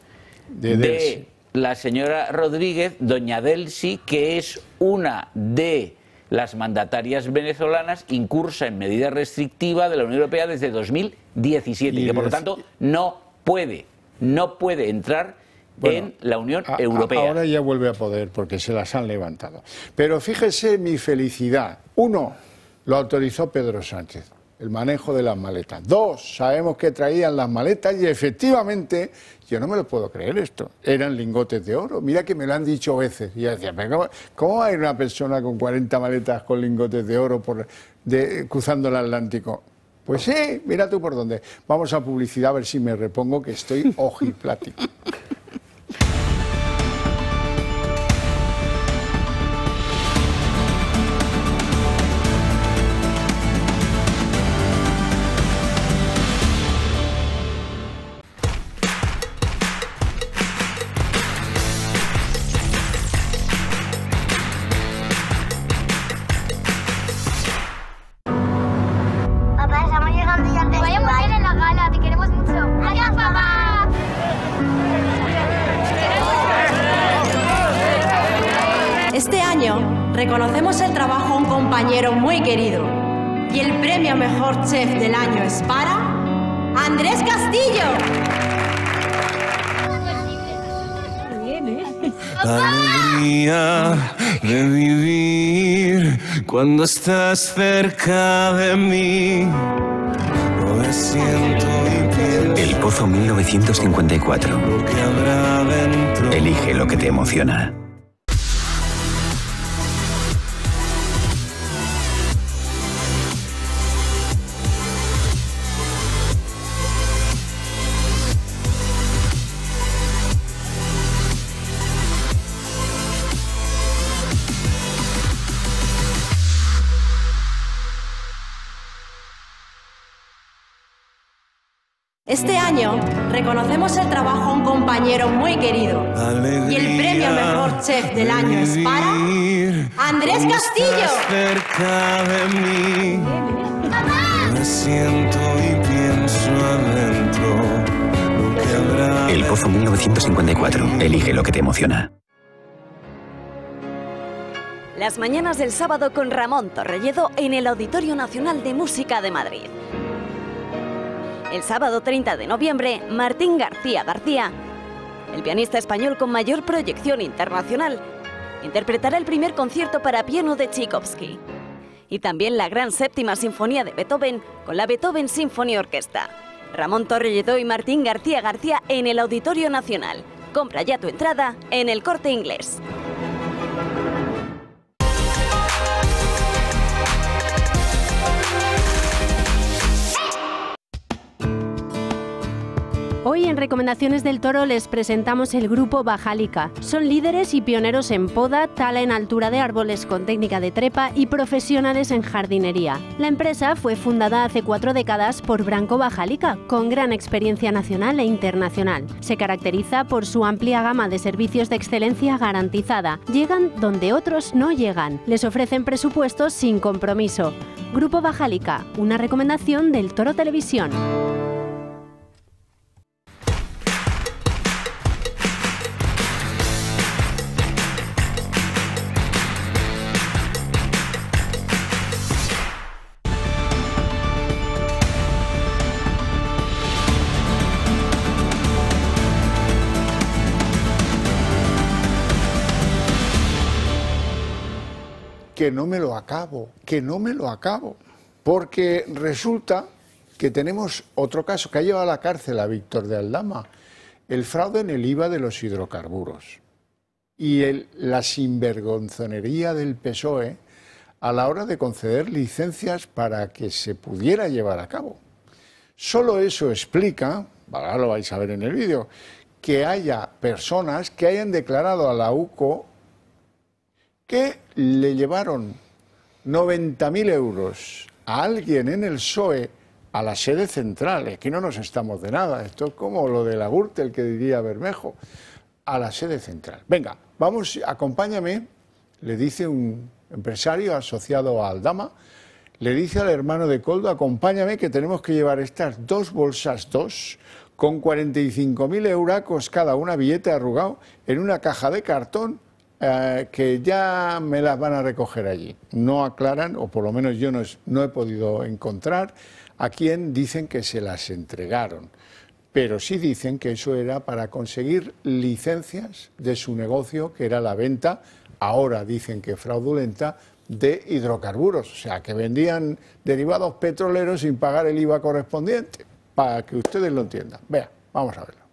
de la señora Rodríguez, doña Delsi, que es una de las mandatarias venezolanas incursa en medida restrictiva de la Unión Europea desde 2017 y, y que por lo tanto no puede, no puede entrar en la Unión Europea. Ahora
ya vuelve a poder porque se las han levantado. Pero fíjese mi felicidad. Uno, lo autorizó Pedro Sánchez el manejo de las maletas. Dos, sabemos que traían las maletas y efectivamente, yo no me lo puedo creer esto, eran lingotes de oro. Mira que me lo han dicho veces. Y yo decía, ¿cómo, hay una persona con 40 maletas con lingotes de oro por, cruzando el Atlántico? Pues sí, mira tú por dónde. Vamos a publicidad a ver si me repongo que estoy ojiplático.
Cuando estás cerca de mí, lo siento y El Pozo 1954.
Elige lo que te emociona.
reconocemos el trabajo a un compañero muy querido. y el premio mejor chef del año es para Andrés
Castillo.
siento El Pozo 1954.
Elige lo que te emociona.
Las mañanas del sábado con Ramón Torrelledo en el Auditorio Nacional de Música de Madrid. El sábado 30 de noviembre, Martín García García, el pianista español con mayor proyección internacional, interpretará el primer concierto para piano de Tchaikovsky y también la Gran Séptima Sinfonía de Beethoven con la Beethoven Symphony Orquesta. Ramón Torrelledó y Martín García García en el Auditorio Nacional. Compra ya tu entrada en el Corte Inglés.
Hoy en Recomendaciones del Toro les presentamos el grupo Bajalica. Son líderes y pioneros en poda, tala en altura de árboles con técnica de trepa y profesionales en jardinería. La empresa fue fundada hace cuatro décadas por Branco Bajalica, con gran experiencia nacional e internacional. Se caracteriza por su amplia gama de servicios de excelencia garantizada. Llegan donde otros no llegan. Les ofrecen presupuestos sin compromiso. Grupo Bajalica, una recomendación del Toro Televisión.
que no me lo acabo, que no me lo acabo. Porque resulta que tenemos otro caso que ha llevado a la cárcel a Víctor de Aldama, el fraude en el IVA de los hidrocarburos y la sinvergonzonería del PSOE a la hora de conceder licencias para que se pudiera llevar a cabo. Solo eso explica, ahora lo vais a ver en el vídeo, que haya personas que hayan declarado a la UCO que le llevaron 90.000 euros a alguien en el SOE, a la sede central. Aquí no nos estamos de nada. Esto es como lo de la Gürtel que diría Bermejo. A la sede central. Venga, vamos, acompáñame, le dice un empresario asociado a Aldama. Le dice al hermano de Coldo, acompáñame que tenemos que llevar estas dos bolsas, dos, con 45.000 euros cada una, billete arrugado, en una caja de cartón eh, que ya me las van a recoger allí. No aclaran, o por lo menos yo no, no he podido encontrar, a quién dicen que se las entregaron. Pero sí dicen que eso era para conseguir licencias de su negocio, que era la venta, ahora dicen que fraudulenta, de hidrocarburos. O sea, que vendían derivados petroleros sin pagar el IVA correspondiente. Para que ustedes lo entiendan. Vea, vamos a verlo.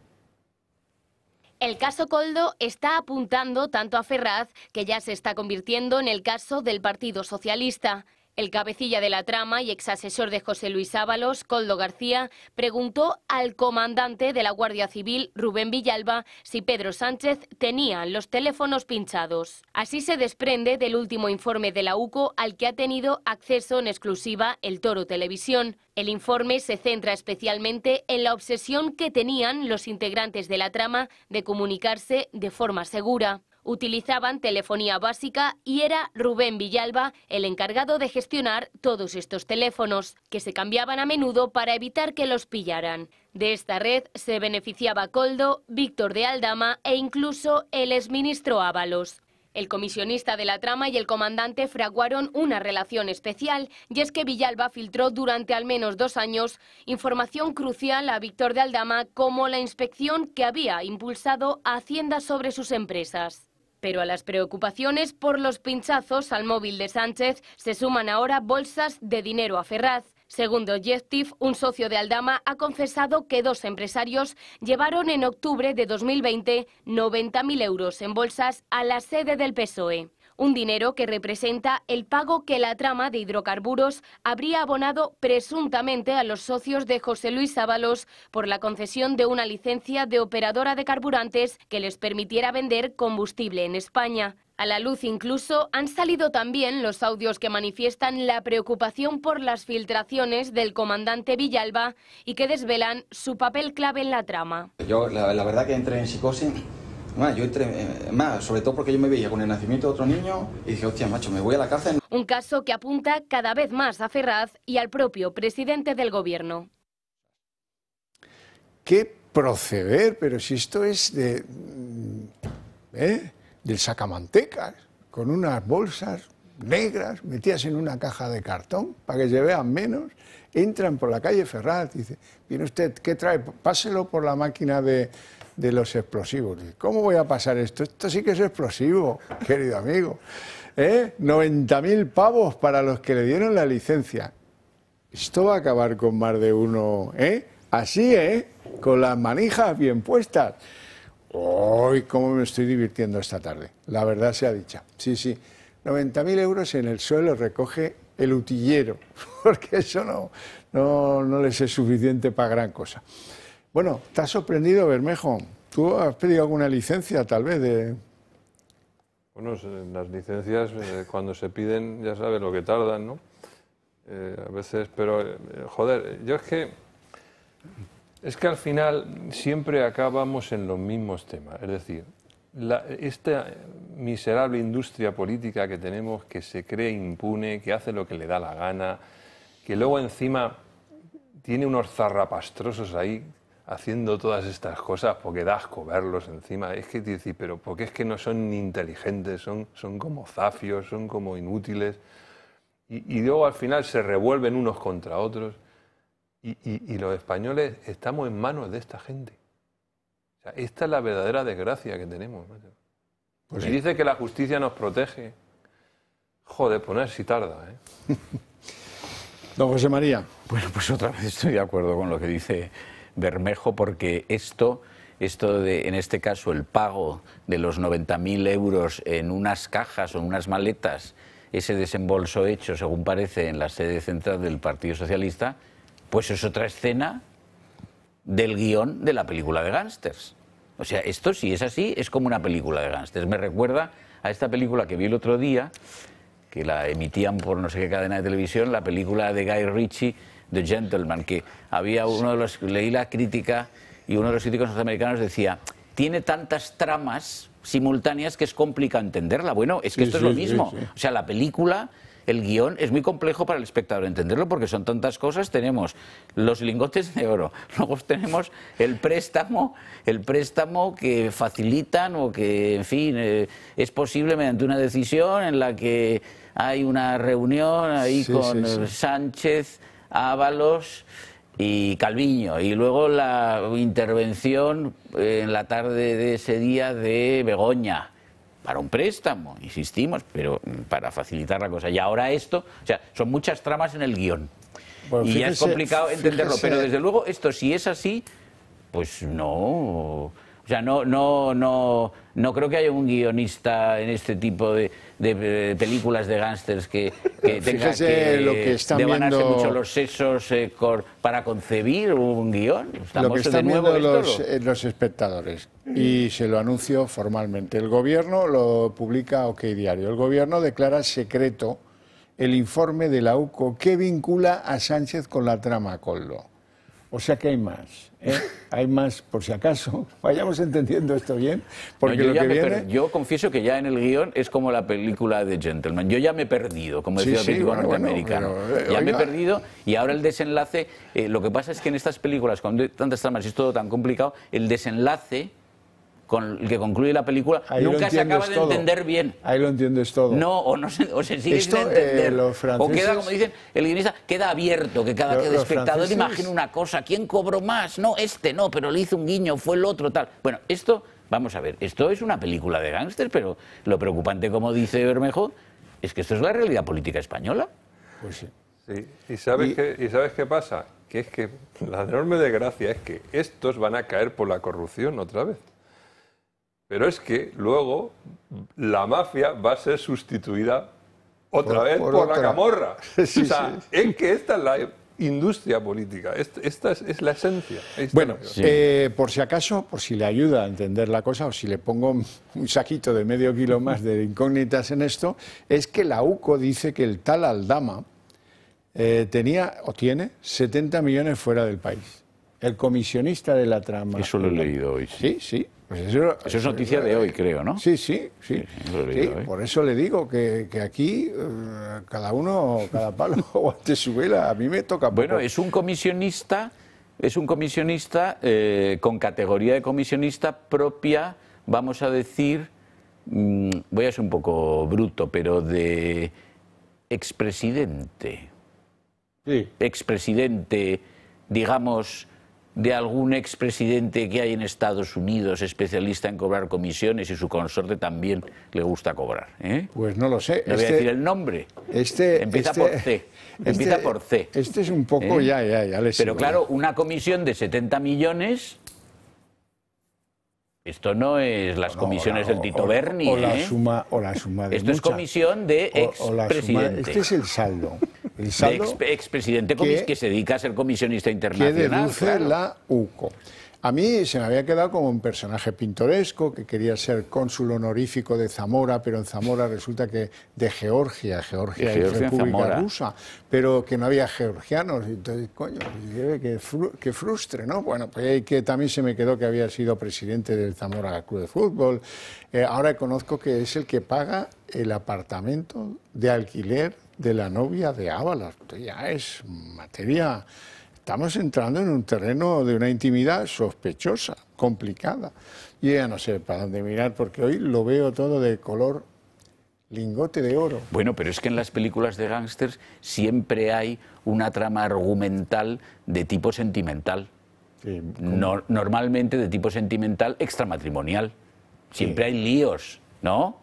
El caso Coldo está apuntando tanto a Ferraz, que ya se está convirtiendo en el caso del Partido Socialista. El cabecilla de la trama y exasesor de José Luis Ábalos, Coldo García, preguntó al comandante de la Guardia Civil, Rubén Villalba, si Pedro Sánchez tenía los teléfonos pinchados. Así se desprende del último informe de la UCO al que ha tenido acceso en exclusiva el Toro Televisión. El informe se centra especialmente en la obsesión que tenían los integrantes de la trama de comunicarse de forma segura utilizaban telefonía básica y era Rubén Villalba el encargado de gestionar todos estos teléfonos, que se cambiaban a menudo para evitar que los pillaran. De esta red se beneficiaba Coldo, Víctor de Aldama e incluso el exministro Ábalos. El comisionista de la trama y el comandante fraguaron una relación especial y es que Villalba filtró durante al menos dos años información crucial a Víctor de Aldama como la inspección que había impulsado a Hacienda sobre sus empresas. Pero a las preocupaciones por los pinchazos al móvil de Sánchez se suman ahora bolsas de dinero a Ferraz. Según Objective, un socio de Aldama ha confesado que dos empresarios llevaron en octubre de 2020 90.000 euros en bolsas a la sede del PSOE un dinero que representa el pago que la trama de hidrocarburos habría abonado presuntamente a los socios de José Luis Ábalos por la concesión de una licencia de operadora de carburantes que les permitiera vender combustible en España. A la luz incluso han salido también los audios que manifiestan la preocupación por las filtraciones del comandante Villalba y que desvelan su papel clave en la trama.
Yo la, verdad que entré en psicosis yo entre, eh, más, sobre todo porque yo me veía con el nacimiento de otro niño y dije, hostia, macho, me voy a la cárcel.
Un caso que apunta cada vez más a Ferraz y al propio presidente del gobierno.
¿Qué proceder? Pero si esto es de, mm, ¿eh? del sacamantecas, con unas bolsas negras metidas en una caja de cartón para que se vean menos, entran por la calle Ferraz, y dice, viene usted, ¿qué trae? Páselo por la máquina de, de los explosivos. ¿Cómo voy a pasar esto? Esto sí que es explosivo, querido amigo. ¿Eh? 90.000 pavos para los que le dieron la licencia. Esto va a acabar con más de uno, ¿eh? Así, ¿eh? Con las manijas bien puestas. ¡Uy, cómo me estoy divirtiendo esta tarde! La verdad sea dicha. Sí, sí. 90.000 euros en el suelo recoge el utillero, porque eso no, no, no les es suficiente para gran cosa. Bueno, ¿te has sorprendido, Bermejo? ¿Tú has pedido alguna licencia, tal vez, de...?
Bueno, eh, las licencias, eh, cuando se piden, ya sabes lo que tardan, ¿no? Eh, a veces, pero, joder, yo es que... Es que al final siempre acabamos en los mismos temas. Es decir, esta miserable industria política que tenemos, que se cree impune, que hace lo que le da la gana, que luego encima tiene unos zarrapastrosos ahí haciendo todas estas cosas porque da asco verlos encima. Es que te pero porque es que no son ni inteligentes, son, son como zafios, son como inútiles. Y, luego al final se revuelven unos contra otros. Y, los españoles estamos en manos de esta gente. O sea, esta es la verdadera desgracia que tenemos. Pues si dice que la justicia nos protege, joder, poner pues si tarda. ¿eh?
Don José María. Bueno, pues otra vez estoy de
acuerdo con lo que dice Bermejo, porque esto, esto en este caso, el pago de los 90.000 euros en unas cajas o en unas maletas, ese desembolso hecho, según parece, en la sede central del Partido Socialista, pues es otra escena del guión de la película de gánsters O sea, esto si es así, es como una película de gánsters Me recuerda a esta película que vi el otro día, que la emitían por no sé qué cadena de televisión, la película de Guy Ritchie The Gentleman, que había uno de los, leí la crítica y uno de los críticos norteamericanos decía, tiene tantas tramas simultáneas que es complicado entenderla. Bueno, es que esto es lo mismo. o sea, la película el guión es muy complejo para el espectador entenderlo porque son tantas cosas. Tenemos los lingotes de oro, luego tenemos el préstamo, el préstamo que facilitan o que, en fin, eh, es posible mediante una decisión en la que hay una reunión ahí con Sánchez Ábalos y Calviño. Y luego la intervención eh, en la tarde de ese día de Begoña para un préstamo, insistimos, pero para facilitar la cosa. Y ahora esto, o sea, son muchas tramas en el guión. y es complicado entenderlo, pero desde luego esto, si es así, pues no, o sea, no, no, no, no creo que haya un guionista en este tipo de, películas de gángsters que, tenga que, mucho los sesos eh, para
concebir un
guión. lo que están nuevo viendo eh,
los, espectadores, y se lo anuncio formalmente, el gobierno lo publica OK Diario, el gobierno declara secreto el informe de la UCO que vincula a Sánchez con la trama Collo. O sea que hay más, ¿eh? hay más por si acaso. Vayamos entendiendo esto bien, porque
yo, confieso que ya en el guión es como la película de Gentleman. Yo ya me he perdido, como decía el crítico eh, ya me he perdido y ahora el desenlace... Eh, lo que pasa es que en estas películas, cuando hay tantas tramas y es todo tan complicado, el desenlace con el que concluye la película, nunca se acaba de entender
bien. Ahí lo entiendes todo. No,
o, no se, sigue eh, O queda, como dicen el guionista, queda abierto, que cada que el espectador imagina una cosa. ¿Quién cobró más? No, este no, pero le hizo un guiño, fue el otro, tal. Bueno, esto, vamos a ver, esto es una película de gángster, pero lo preocupante, como dice Bermejo, es que esto es la realidad política española.
Pues sí. ¿Y, sabes ¿Y sabes qué pasa? Que es que la enorme desgracia es que estos van a caer por la corrupción otra vez. Pero es que luego la mafia va a ser sustituida otra vez por, la camorra. o sea, es que esta es la industria política, esta, es, la esencia. bueno,
eh, por si acaso, por si le ayuda a entender la cosa o si le pongo un saquito de medio kilo más de incógnitas en esto, es que la UCO dice que el tal Aldama eh, tenía o tiene 70 millones fuera del país. El comisionista de la trama. Eso lo he leído hoy. sí. sí pues eso, es noticia de hoy, creo, ¿no? Sí, sí, sí. ¿eh? por eso le digo que, aquí eh, cada uno, cada palo aguante su vela. A mí me toca. Bueno, es un comisionista,
es un comisionista eh, con categoría de comisionista propia, vamos a decir, mm, voy a ser un poco bruto, pero de expresidente. Sí. Expresidente, digamos de algún expresidente que hay en Estados Unidos especialista en cobrar comisiones y su consorte también le gusta cobrar? ¿eh?
Pues no lo sé. Le voy a este decir el nombre. Este, Empieza este, por C. Este empieza por C. Este es un poco, ¿Eh? ya, ya, ya. Pero claro,
una comisión de 70 millones esto no es las comisiones del Tito Berni. O, la ¿eh?
suma, o la suma de Esto es comisión de presidente. Este es el saldo. El saldo
ex que, que, se dedica a ser comisionista internacional. Que deduce la
UCO. A mí se me había quedado como un personaje pintoresco que quería ser cónsul honorífico de Zamora, pero en Zamora resulta que de Georgia, Georgia, es República Rusa, pero que no había georgianos. Entonces, coño, eh, que, frustre, ¿no? Bueno, pues eh, que también se me quedó que había sido presidente del Zamora Club de Fútbol. Eh, ahora conozco que es el que paga el apartamento de alquiler de la novia de Ábalos. Ya es materia estamos entrando en un terreno de una intimidad sospechosa, complicada. Y ya no sé para dónde mirar, porque hoy lo veo todo de color lingote de oro.
Bueno, pero es que en las películas de gángsters siempre hay una trama argumental de tipo sentimental. normalmente de tipo sentimental extramatrimonial. Siempre hay líos, ¿no?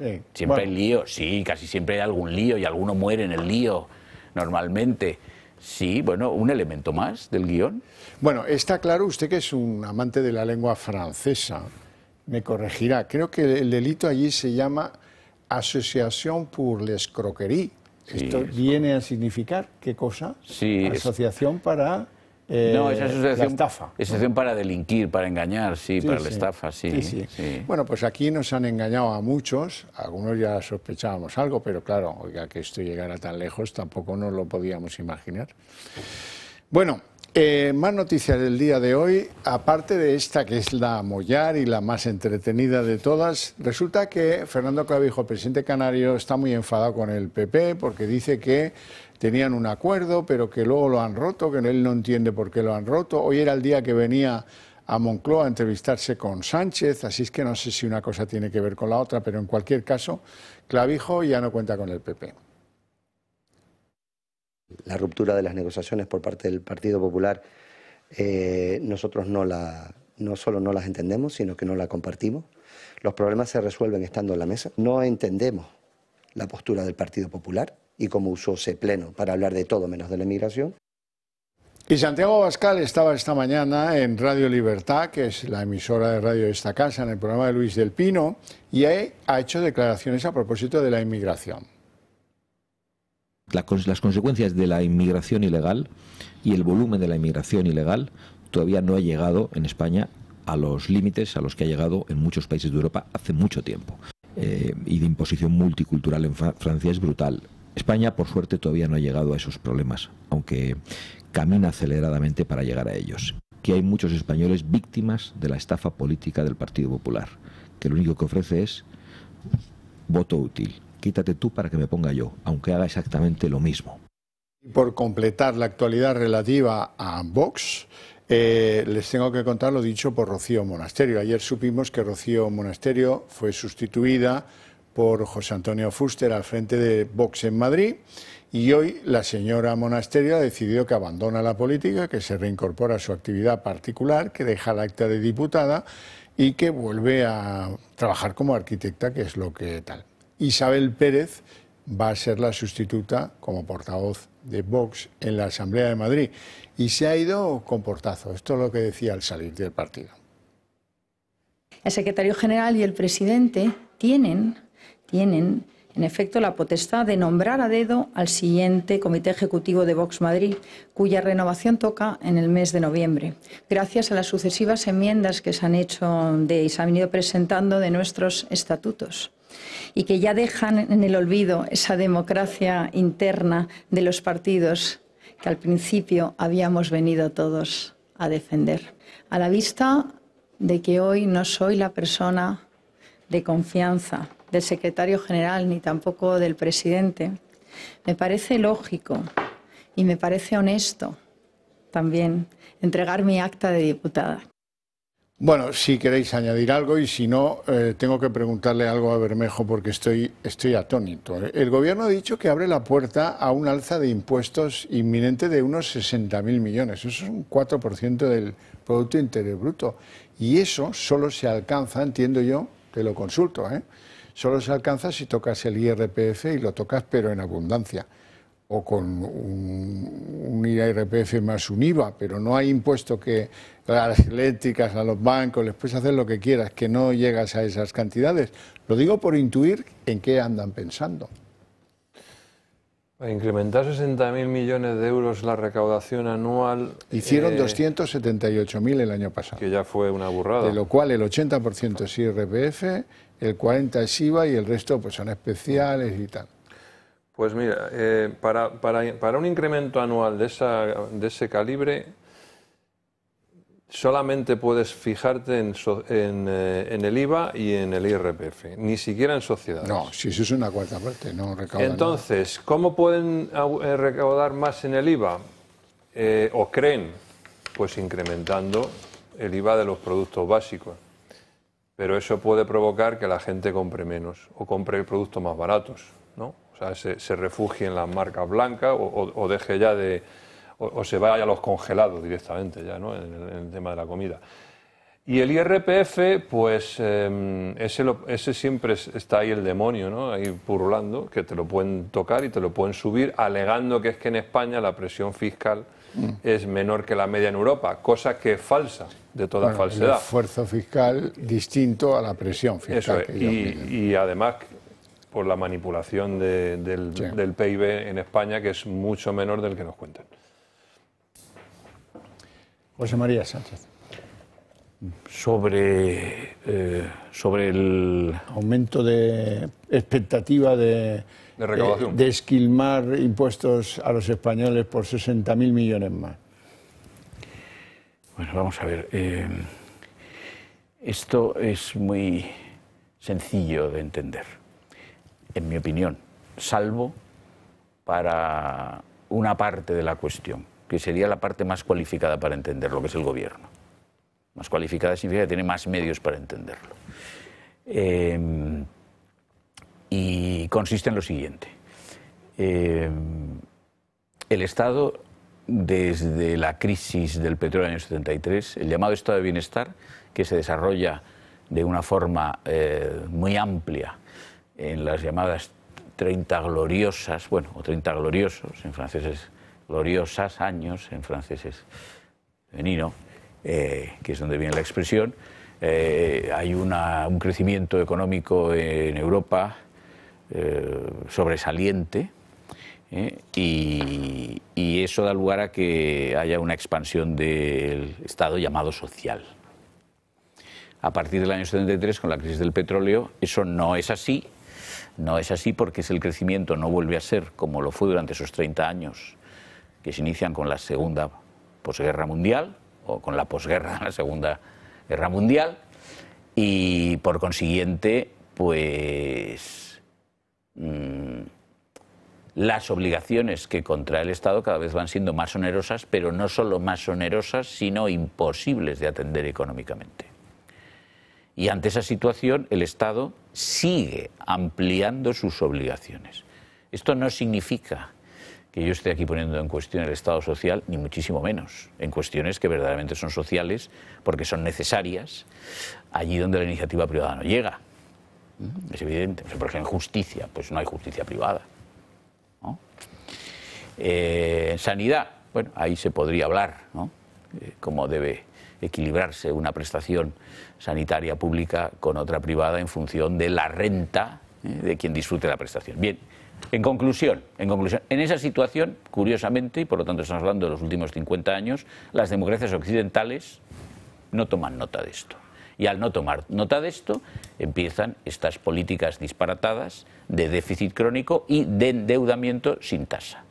Sí. Siempre hay
líos, sí, casi siempre hay algún lío y alguno muere en el lío, normalmente. Sí, bueno, un elemento más del guión.
Bueno, está claro usted que es un amante de la lengua francesa. Me corregirá. Creo que el delito allí se llama Asociación pour les croqueries. ¿Esto viene a significar qué cosa? Sí. Asociación para eh, no, esa asociación, la estafa. asociación
para delinquir, para engañar, sí, para la estafa, sí,
Bueno, pues aquí nos han engañado a muchos, algunos ya sospechábamos algo, pero claro, ya que esto llegara tan lejos tampoco nos lo podíamos imaginar. Bueno, eh, más noticias del día de hoy, aparte de esta que es la mollar y la más entretenida de todas, resulta que Fernando Clavijo, presidente canario, está muy enfadado con el PP porque dice que tenían un acuerdo, pero que luego lo han roto, que él no entiende por qué lo han roto. Hoy era el día que venía a Moncloa a entrevistarse con Sánchez, así es que no sé si una cosa tiene que ver con la otra, pero en cualquier caso, Clavijo ya no cuenta con el PP.
La ruptura de las negociaciones por parte del Partido Popular, eh, nosotros no, la, no solo no las entendemos, sino que no la compartimos. Los problemas se resuelven estando en la mesa. No entendemos la postura del Partido Popular, y cómo usó ese pleno para hablar de todo menos de la inmigración.
Y Santiago Bascal estaba esta mañana en Radio Libertad, que es la emisora de radio de esta casa, en el programa de Luis del Pino, y ha hecho declaraciones a propósito de la inmigración.
las consecuencias de la inmigración ilegal y el volumen de la inmigración ilegal todavía no ha llegado en España a los límites a los que ha llegado en muchos países de Europa hace mucho tiempo. Eh, y de imposición multicultural en Francia es brutal. España, por suerte, todavía no ha llegado a esos problemas, aunque camina aceleradamente para llegar a ellos. Que hay muchos españoles víctimas de la estafa política del Partido Popular, que lo único que ofrece es voto útil. Quítate tú para que me ponga yo, aunque haga exactamente lo mismo.
por completar la actualidad relativa a Vox, eh, les tengo que contar lo dicho por Rocío Monasterio. Ayer supimos que Rocío Monasterio fue sustituida por José Antonio Fuster al frente de Vox en Madrid. Y hoy la señora Monasterio ha decidido que abandona la política, que se reincorpora a su actividad particular, que deja el acta de diputada y que vuelve a trabajar como arquitecta, que es lo que tal. Isabel Pérez va a ser la sustituta como portavoz de Vox en la Asamblea de Madrid y se ha ido con portazo. Esto es lo que decía al salir del partido.
El secretario general y el presidente tienen tienen, en efecto, la potestad de nombrar a dedo al siguiente Comité Ejecutivo de Vox Madrid, cuya renovación toca en el mes de noviembre. Gracias a las sucesivas enmiendas que se han hecho y se han venido presentando de nuestros estatutos y que ya dejan en el olvido esa democracia interna de los partidos que al principio habíamos venido todos a defender. A la vista de que hoy no soy la persona de confianza del secretario general ni tampoco del presidente. Me parece lógico y me parece honesto también entregar mi acta de diputada.
Bueno, si queréis añadir algo y si no, eh, tengo que preguntarle algo a Bermejo porque estoy, estoy atónito. ¿eh? El gobierno ha dicho que abre la puerta a un alza de impuestos inminente de unos 60.000 millones. Eso es un 4% del Producto Interior Bruto. Y eso solo se alcanza, entiendo yo, te lo consulto, ¿eh? solo se alcanza si tocas el IRPF y lo tocas pero en abundancia, o con un, IRPF más un IVA, pero no hay impuesto que a las eléctricas, a los bancos, les puedes hacer lo que quieras, que no llegas a esas cantidades. Lo digo por intuir en qué andan pensando.
Para incrementar 60.000 millones de euros la recaudación anual... Hicieron
278.000 eh, el año pasado. Que
ya fue una burrada. De
lo cual el 80% es IRPF el 40 es IVA y el resto pues son especiales y tal.
Pues mira, eh, para, un incremento anual de, ese calibre, solamente puedes fijarte en, eh, el IVA y en el IRPF, ni siquiera en sociedades. No,
si eso es una cuarta parte, no recaudan Entonces,
¿cómo pueden eh, recaudar más en el IVA? ¿O creen? Pues incrementando el IVA de los productos básicos pero eso puede provocar que la gente compre menos o compre productos más baratos, ¿no? O sea, se, se refugie en las marcas blancas o, deje ya de... O, se vaya a los congelados directamente ya, ¿no? En el, tema de la comida. Y el IRPF, pues em, ese, ese, siempre está ahí el demonio, ¿no? Ahí purulando, que te lo pueden tocar y te lo pueden subir, alegando que es que en España la presión fiscal Mm. es menor que la media en Europa, cosa que es falsa, de toda falsedad. Un
esfuerzo fiscal distinto a la presión fiscal. y,
además por la manipulación del, PIB en España, que es mucho menor del que nos cuentan.
José María Sánchez sobre, eh, sobre el aumento de expectativa de de, eh, esquilmar impuestos a los españoles por 60.000 millones más.
Bueno, vamos a ver. Eh, esto es muy sencillo de entender, en mi opinión, salvo para una parte de la cuestión, que sería la parte más cualificada para entender lo que es el gobierno. Más cualificada significa que tiene más medios para entenderlo. Eh, y consiste en lo siguiente. Eh, el Estado, desde la crisis del petróleo del año 73, el llamado Estado de Bienestar, que se desarrolla de una forma eh, muy amplia en las llamadas 30 gloriosas, bueno, o 30 gloriosos, en francés es gloriosas años, en francés es femenino, eh, que es donde viene la expresión, hay una, un crecimiento económico en Europa eh, sobresaliente eh, y, eso da lugar a que haya una expansión del Estado llamado social. A partir del año 73, con la crisis del petróleo, eso no es así. No es así porque el crecimiento no vuelve a ser como lo fue durante esos 30 años que se inician con la Segunda Posguerra Mundial o con la posguerra de la Segunda Guerra Mundial y por consiguiente, pues Mm, las obligaciones que contrae el Estado cada vez van siendo más onerosas, pero no solo más onerosas, sino imposibles de atender económicamente. Y ante esa situación, el Estado sigue ampliando sus obligaciones. Esto no significa que yo esté aquí poniendo en cuestión el Estado social, ni muchísimo menos, en cuestiones que verdaderamente son sociales, porque son necesarias allí donde la iniciativa privada no llega. Es evidente. Pues, por ejemplo, en justicia, pues no hay justicia privada. En eh, sanidad, bueno, ahí se podría hablar, ¿no? Eh, cómo debe equilibrarse una prestación sanitaria pública con otra privada en función de la renta ¿eh? de quien disfrute la prestación. Bien, en conclusión, en conclusión, en esa situación, curiosamente, y por lo tanto estamos hablando de los últimos 50 años, las democracias occidentales no toman nota de esto. Y al no tomar nota de esto, empiezan estas políticas disparatadas de déficit crónico y de endeudamiento sin tasa.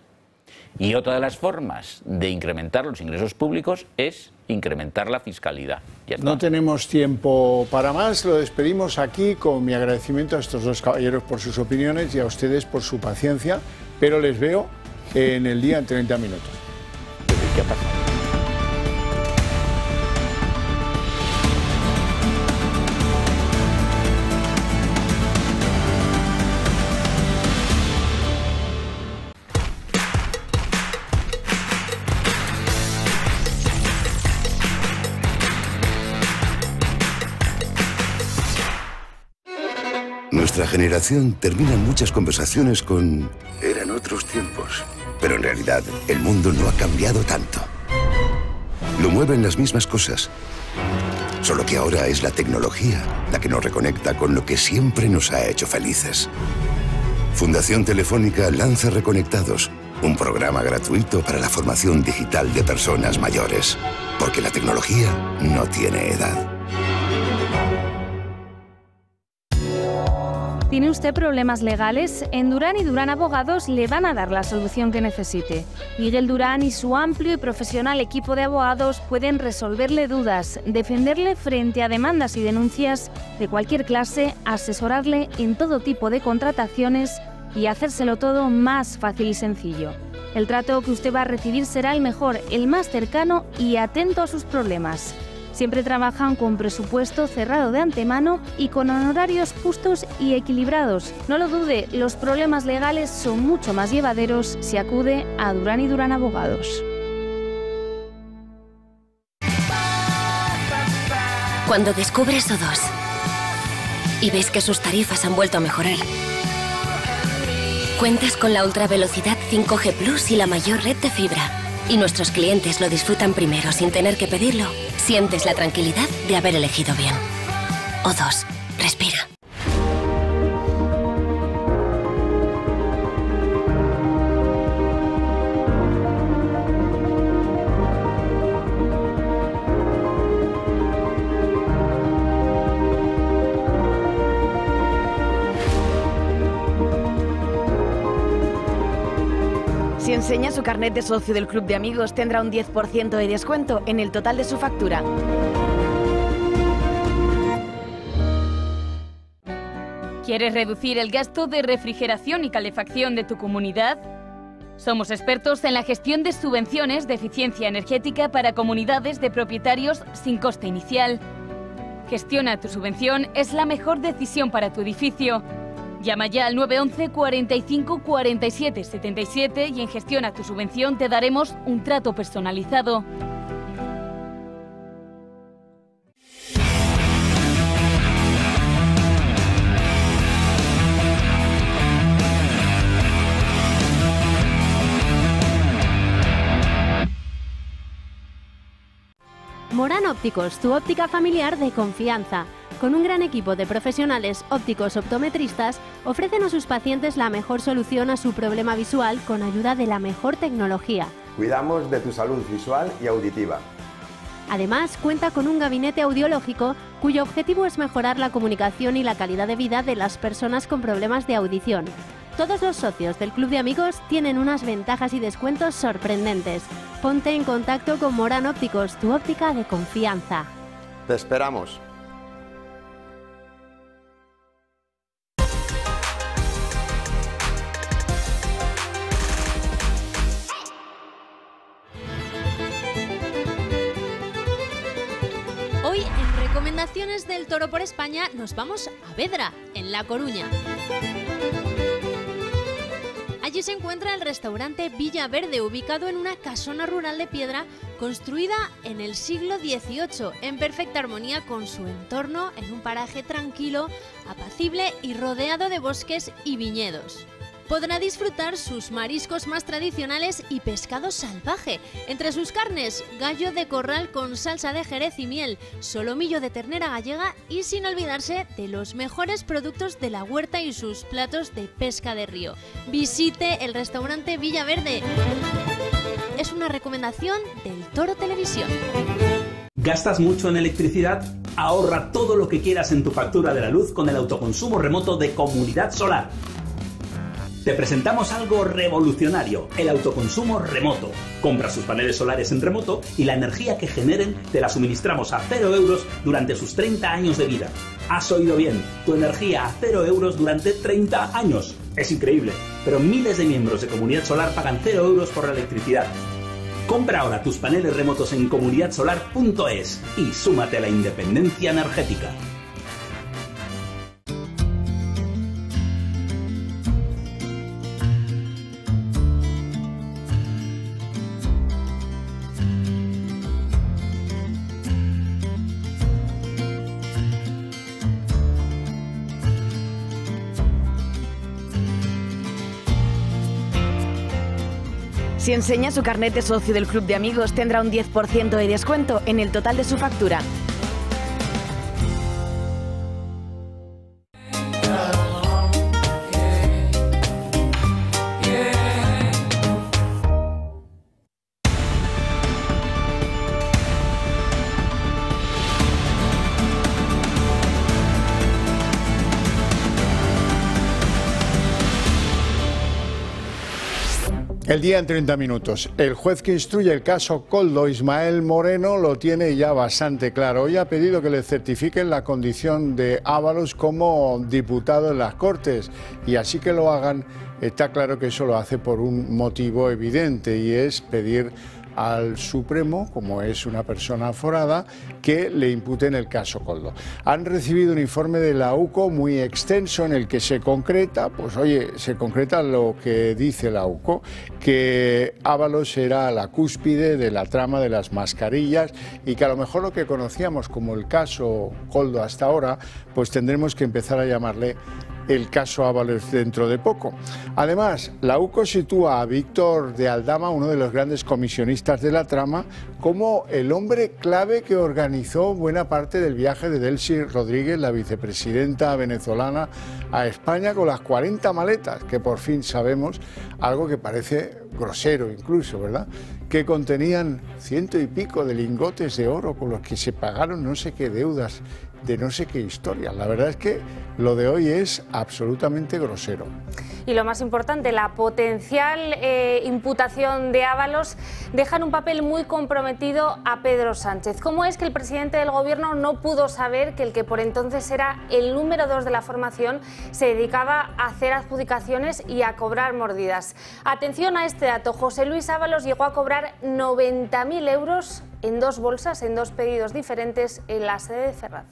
Y otra de las formas de incrementar los ingresos públicos es incrementar la fiscalidad.
No tenemos tiempo para más, lo despedimos aquí con mi agradecimiento a estos dos caballeros por sus opiniones y a ustedes por su paciencia, pero les veo en el día en 30 minutos.
generación terminan muchas conversaciones con... Eran otros tiempos. Pero en realidad, el mundo no ha cambiado tanto. Lo mueven las mismas cosas. Solo que ahora es la tecnología la que nos reconecta con lo que siempre nos ha hecho felices. Fundación Telefónica lanza Reconectados, un programa gratuito para la formación digital de personas mayores, porque la tecnología no tiene edad.
¿Tiene usted problemas legales? En Durán y Durán Abogados le van a dar la solución que necesite. Miguel Durán y su amplio y profesional equipo de abogados pueden resolverle dudas, defenderle frente a demandas y denuncias de cualquier clase, asesorarle en todo tipo de contrataciones y hacérselo todo más fácil y sencillo. El trato que usted va a recibir será el mejor, el más cercano y atento a sus problemas. Siempre trabajan con presupuesto cerrado de antemano y con honorarios justos y equilibrados. No lo dude, los problemas legales son mucho más llevaderos si acude a Durán y Durán Abogados.
Cuando descubres O2 y ves que sus tarifas han vuelto a mejorar, cuentas con la ultravelocidad 5G Plus y la mayor red de fibra. Y nuestros clientes lo disfrutan primero sin tener que pedirlo sientes la tranquilidad de haber elegido bien. O dos.
su carnet de socio del Club de Amigos tendrá un 10% de descuento en el total de su factura.
¿Quieres reducir el gasto de refrigeración y calefacción de tu comunidad? Somos expertos en la gestión de subvenciones de eficiencia energética para comunidades de propietarios sin coste inicial. Gestiona tu subvención es la mejor decisión para tu edificio. Llama ya al 911 45 47 77 y en gestión a tu subvención te daremos un trato personalizado.
Morán Ópticos, tu óptica familiar de confianza con un gran equipo de profesionales ópticos optometristas, ofrecen a sus pacientes la mejor solución a su problema visual con ayuda de la mejor tecnología.
Cuidamos de tu salud visual y auditiva.
Además, cuenta con un gabinete audiológico cuyo objetivo es mejorar la comunicación y la calidad de vida de las personas con problemas de audición. Todos los socios del Club de Amigos tienen unas ventajas y descuentos sorprendentes. Ponte en contacto con Morán Ópticos, tu óptica de confianza.
Te esperamos.
del toro por España, nos vamos a Vedra, en La Coruña. Allí se encuentra el restaurante Villa Verde, ubicado en una casona rural de piedra construida en el siglo XVIII, en perfecta armonía con su entorno, en un paraje tranquilo, apacible y rodeado de bosques y viñedos podrá disfrutar sus mariscos más tradicionales y pescado salvaje. Entre sus carnes, gallo de corral con salsa de jerez y miel, solomillo de ternera gallega y sin olvidarse de los mejores productos de la huerta y sus platos de pesca de río. Visite el restaurante Villaverde. Es una recomendación del Toro Televisión.
¿Gastas mucho en electricidad? Ahorra todo lo que quieras en tu factura de la luz con el autoconsumo remoto de Comunidad Solar. Te presentamos algo revolucionario, el autoconsumo remoto. Compra sus paneles solares en remoto y la energía que generen te la suministramos a cero euros durante sus 30 años de vida. Has oído bien, tu energía a cero euros durante 30 años. Es increíble, pero miles de miembros de Comunidad Solar pagan cero euros por la electricidad. Compra ahora tus paneles remotos en comunidadsolar.es y súmate a la independencia energética.
Si enseña su carnet de socio del club de amigos, tendrá un 10% de descuento en el total de su factura.
El día en 30 minutos. El juez que instruye el caso Coldo Ismael Moreno lo tiene ya bastante claro. Hoy ha pedido que le certifiquen la condición de Ábalos como diputado en las Cortes y así que lo hagan, está claro que eso lo hace por un motivo evidente y es pedir al Supremo, como es una persona aforada, que le imputen el caso Coldo. Han recibido un informe de la UCO muy extenso en el que se concreta, pues oye, se concreta lo que dice la UCO, que Ábalos era la cúspide de la trama de las mascarillas y que a lo mejor lo que conocíamos como el caso Coldo hasta ahora, pues tendremos que empezar a llamarle el caso Ábalos dentro de poco. Además, la UCO sitúa a Víctor de Aldama, uno de los grandes comisionistas de la trama, como el hombre clave que organizó buena parte del viaje de Delcy Rodríguez, la vicepresidenta venezolana, a España con las 40 maletas, que por fin sabemos, algo que parece grosero incluso, ¿verdad? Que contenían ciento y pico de lingotes de oro con los que se pagaron no sé qué deudas de no sé qué historia. La verdad es que lo de hoy es absolutamente grosero.
Y lo más importante, la potencial eh, imputación de Ábalos deja en un papel muy comprometido a Pedro Sánchez. ¿Cómo es que el presidente del gobierno no pudo saber que el que por entonces era el número dos de la formación se dedicaba a hacer adjudicaciones y a cobrar mordidas? Atención a este dato. José Luis Ábalos llegó a cobrar 90.000 euros en dos bolsas, en dos pedidos diferentes en la sede de Ferraz.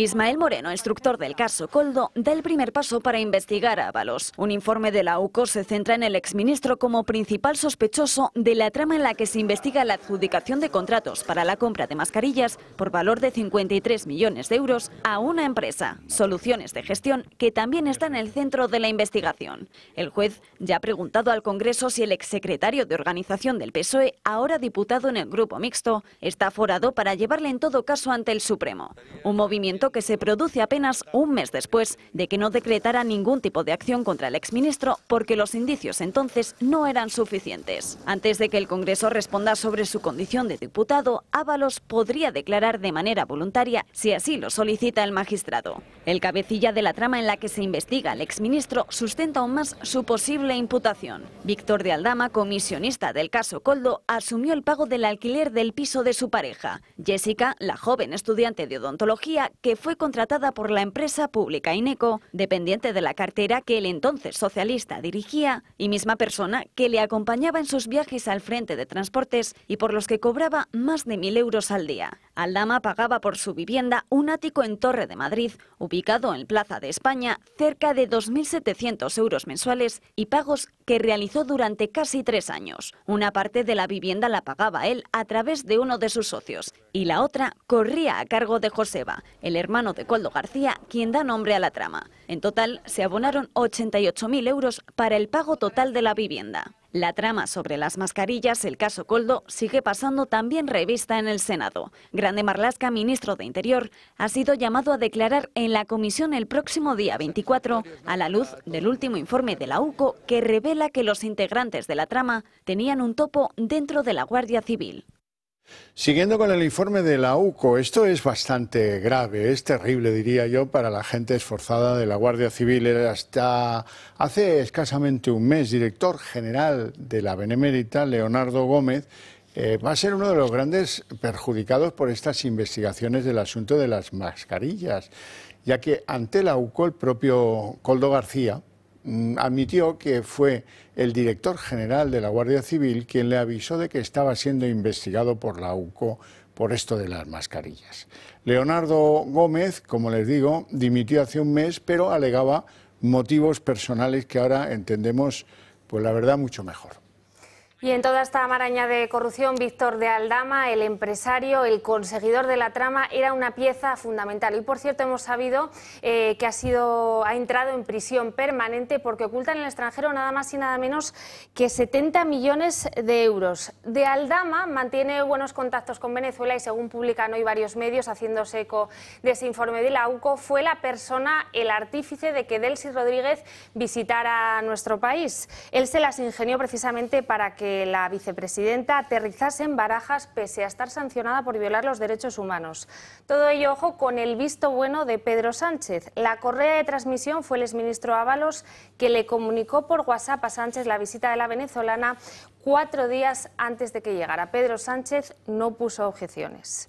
Ismael Moreno, instructor del caso Coldo, da el primer paso para investigar a Ábalos. Un informe de la UCO se centra en el exministro como principal sospechoso de la trama en la que se investiga la adjudicación de contratos para la compra de mascarillas por valor de 53 millones de euros a una empresa, Soluciones de Gestión, que también está en el centro de la investigación. El juez ya ha preguntado al Congreso si el exsecretario de Organización del PSOE, ahora diputado en el Grupo Mixto, está forado para llevarle en todo caso ante el Supremo. Un movimiento que se produce apenas un mes después de que no decretara ningún tipo de acción contra el exministro porque los indicios entonces no eran suficientes. Antes de que el Congreso responda sobre su condición de diputado, Ábalos podría declarar de manera voluntaria si así lo solicita el magistrado. El cabecilla de la trama en la que se investiga al exministro sustenta aún más su posible imputación. Víctor de Aldama, comisionista del caso Coldo, asumió el pago del alquiler del piso de su pareja. Jessica, la joven estudiante de odontología que fue contratada por la empresa pública INECO, dependiente de la cartera que el entonces socialista dirigía y misma persona que le acompañaba en sus viajes al frente de transportes y por los que cobraba más de mil euros al día. Aldama pagaba por su vivienda un ático en Torre de Madrid, ubicado en Plaza de España, cerca de 2.700 euros mensuales y pagos que realizó durante casi tres años. Una parte de la vivienda la pagaba él a través de uno de sus socios y la otra corría a cargo de Joseba, el hermano de Coldo García, quien da nombre a la trama. En total se abonaron 88.000 euros para el pago total de la vivienda. La trama sobre las mascarillas, el caso Coldo, sigue pasando también revista en el Senado. Grande Marlasca, ministro de Interior, ha sido llamado a declarar en la comisión el próximo día 24 a la luz del último informe de la UCO que revela que los integrantes de la trama tenían un topo dentro de la Guardia Civil.
Siguiendo con el informe de la UCO, esto es bastante grave, es terrible, diría yo, para la gente esforzada de la Guardia Civil. Hasta hace escasamente un mes, director general de la Benemérita, Leonardo Gómez, eh, va a ser uno de los grandes perjudicados por estas investigaciones del asunto de las mascarillas, ya que ante la UCO el propio Coldo García, Mm, admitió que fue el director general de la Guardia Civil quien le avisó de que estaba siendo investigado por la UCO por esto de las mascarillas. Leonardo Gómez, como les digo, dimitió hace un mes, pero alegaba motivos personales que ahora entendemos, pues la verdad, mucho mejor.
Y en toda esta maraña de corrupción, Víctor de Aldama, el empresario, el conseguidor de la trama, era una pieza fundamental. Y por cierto, hemos sabido eh, que ha, sido, ha entrado en prisión permanente porque oculta en el extranjero nada más y nada menos que 70 millones de euros. De Aldama mantiene buenos contactos con Venezuela y, según publican hoy varios medios haciéndose eco de ese informe de la UCO, fue la persona, el artífice de que Delcy Rodríguez visitara nuestro país. Él se las ingenió precisamente para que la vicepresidenta aterrizase en Barajas pese a estar sancionada por violar los derechos humanos. Todo ello, ojo, con el visto bueno de Pedro Sánchez. La correa de transmisión fue el exministro Ábalos que le comunicó por WhatsApp a Sánchez la visita de la venezolana cuatro días antes de que llegara. Pedro Sánchez no puso objeciones.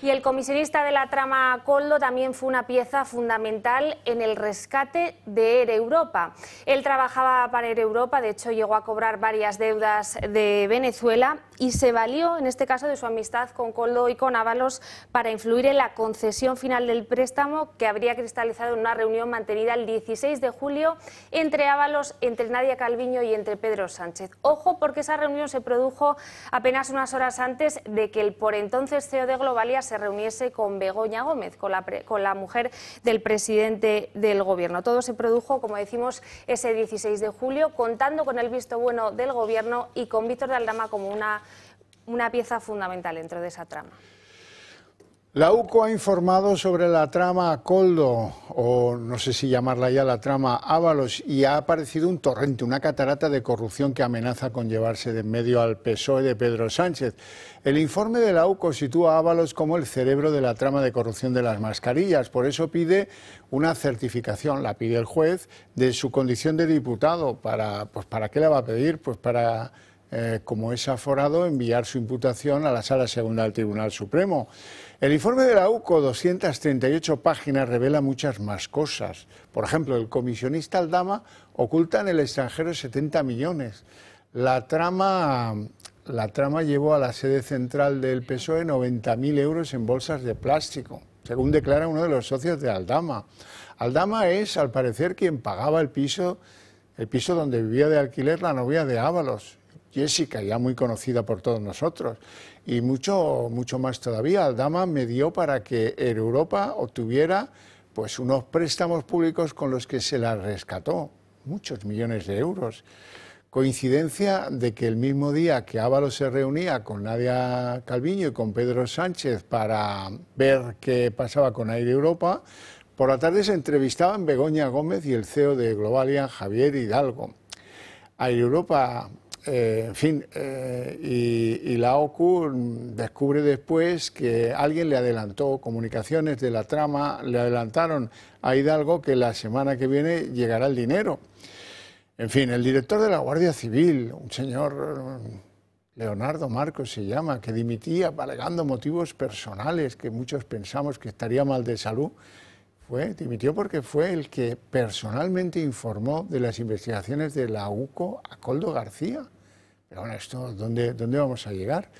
Y el comisionista de la trama Coldo también fue una pieza fundamental en el rescate de Air Europa. Él trabajaba para Air Europa, de hecho llegó a cobrar varias deudas de Venezuela y se valió, en este caso, de su amistad con Coldo y con Ábalos para influir en la concesión final del préstamo que habría cristalizado en una reunión mantenida el 16 de julio entre Ábalos, entre Nadia Calviño y entre Pedro Sánchez. Ojo porque esa reunión se produjo apenas unas horas antes de que el por entonces CEO de Globalia se reuniese con Begoña Gómez, con la, con la mujer del presidente del Gobierno. Todo se produjo, como decimos, ese 16 de julio, contando con el visto bueno del Gobierno y con Víctor de Aldama como una pieza fundamental dentro de esa trama.
La UCO ha informado sobre la trama Coldo, o no sé si llamarla ya la trama Ábalos, y ha aparecido un torrente, una catarata de corrupción que amenaza con llevarse de en medio al PSOE de Pedro Sánchez. El informe de la UCO sitúa a Ábalos como el cerebro de la trama de corrupción de las mascarillas, por eso pide una certificación, la pide el juez, de su condición de diputado. ¿Para, pues, qué la va a pedir? Pues para eh, como es aforado, enviar su imputación a la Sala Segunda del Tribunal Supremo. El informe de la UCO, 238 páginas, revela muchas más cosas. Por ejemplo, el comisionista Aldama oculta en el extranjero 70 millones. La trama, llevó a la sede central del PSOE 90.000 euros en bolsas de plástico, según declara uno de los socios de Aldama. Aldama es, al parecer, quien pagaba el piso, el piso donde vivía de alquiler la novia de Ábalos, Jessica, ya muy conocida por todos nosotros y mucho, más todavía. dama me dio para que Europa obtuviera pues, unos préstamos públicos con los que se la rescató, muchos millones de euros. Coincidencia de que el mismo día que Ábalos se reunía con Nadia Calviño y con Pedro Sánchez para ver qué pasaba con Aire Europa, por la tarde se entrevistaban Begoña Gómez y el CEO de Globalia, Javier Hidalgo. Aire Europa eh, en fin, eh, y, y, la OCU descubre después que alguien le adelantó comunicaciones de la trama, le adelantaron a Hidalgo que la semana que viene llegará el dinero. En fin, el director de la Guardia Civil, un señor eh, Leonardo Marcos se llama, que dimitía alegando motivos personales que muchos pensamos que estaría mal de salud, fue, dimitió porque fue el que personalmente informó de las investigaciones de la UCO a Coldo García. Pero bueno, esto, ¿dónde, dónde vamos a llegar?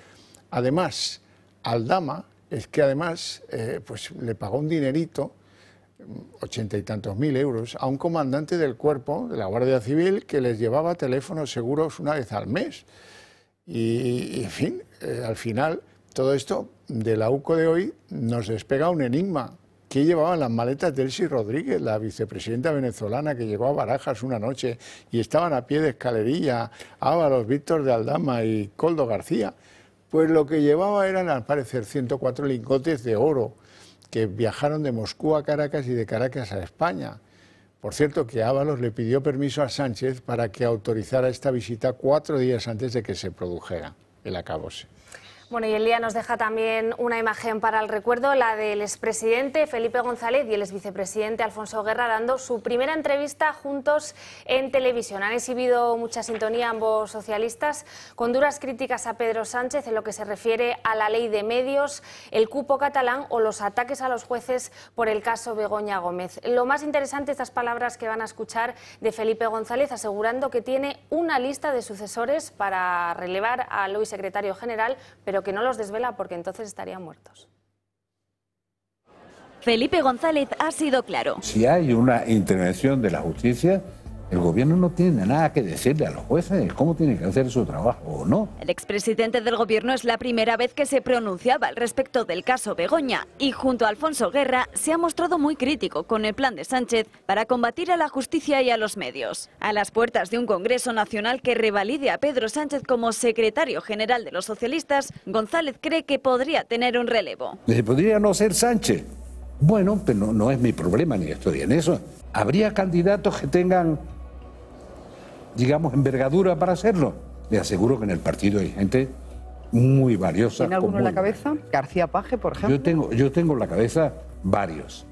Además, Aldama es que además eh, pues le pagó un dinerito, mm, ochenta y tantos mil euros, a un comandante del cuerpo de la Guardia Civil que les llevaba teléfonos seguros una vez al mes. Y, en fin, eh, al final, todo esto de la UCO de hoy nos despega un enigma que llevaban las maletas de Elsie Rodríguez, la vicepresidenta venezolana que llegó a Barajas una noche y estaban a pie de escalerilla Ábalos, Víctor de Aldama y Coldo García. Pues lo que llevaba eran, al parecer, 104 lingotes de oro que viajaron de Moscú a Caracas y de Caracas a España. Por cierto, que Ábalos le pidió permiso a Sánchez para que autorizara esta visita cuatro días antes de que se produjera el acabose.
Bueno, y el día nos deja también una imagen para el recuerdo, la del expresidente Felipe González y el exvicepresidente Alfonso Guerra dando su primera entrevista juntos en televisión. Han exhibido mucha sintonía ambos socialistas, con duras críticas a Pedro Sánchez en lo que se refiere a la ley de medios, el cupo catalán o los ataques a los jueces por el caso Begoña Gómez. Lo más interesante, estas palabras que van a escuchar de Felipe González asegurando que tiene una lista de sucesores para relevar al Luis secretario general, pero que no los desvela porque entonces estarían muertos. Felipe González ha sido claro.
Si hay una intervención de la justicia, el gobierno no tiene nada que decirle a los jueces cómo tiene que hacer su trabajo o no.
El expresidente del gobierno es la primera vez que se pronunciaba al respecto del caso Begoña y junto a Alfonso Guerra se ha mostrado muy crítico con el plan de Sánchez para combatir a la justicia y a los medios. A las puertas de un Congreso Nacional que revalide a Pedro Sánchez como secretario general de los socialistas, González cree que podría tener un relevo.
Podría no ser Sánchez. Bueno, pero no es mi problema ni estoy en eso. Habría candidatos que tengan digamos, envergadura para hacerlo. Le aseguro que en el partido hay gente muy valiosa. ¿Tiene alguno en la
cabeza? García Paje, por ejemplo. Yo tengo,
yo tengo en la cabeza varios,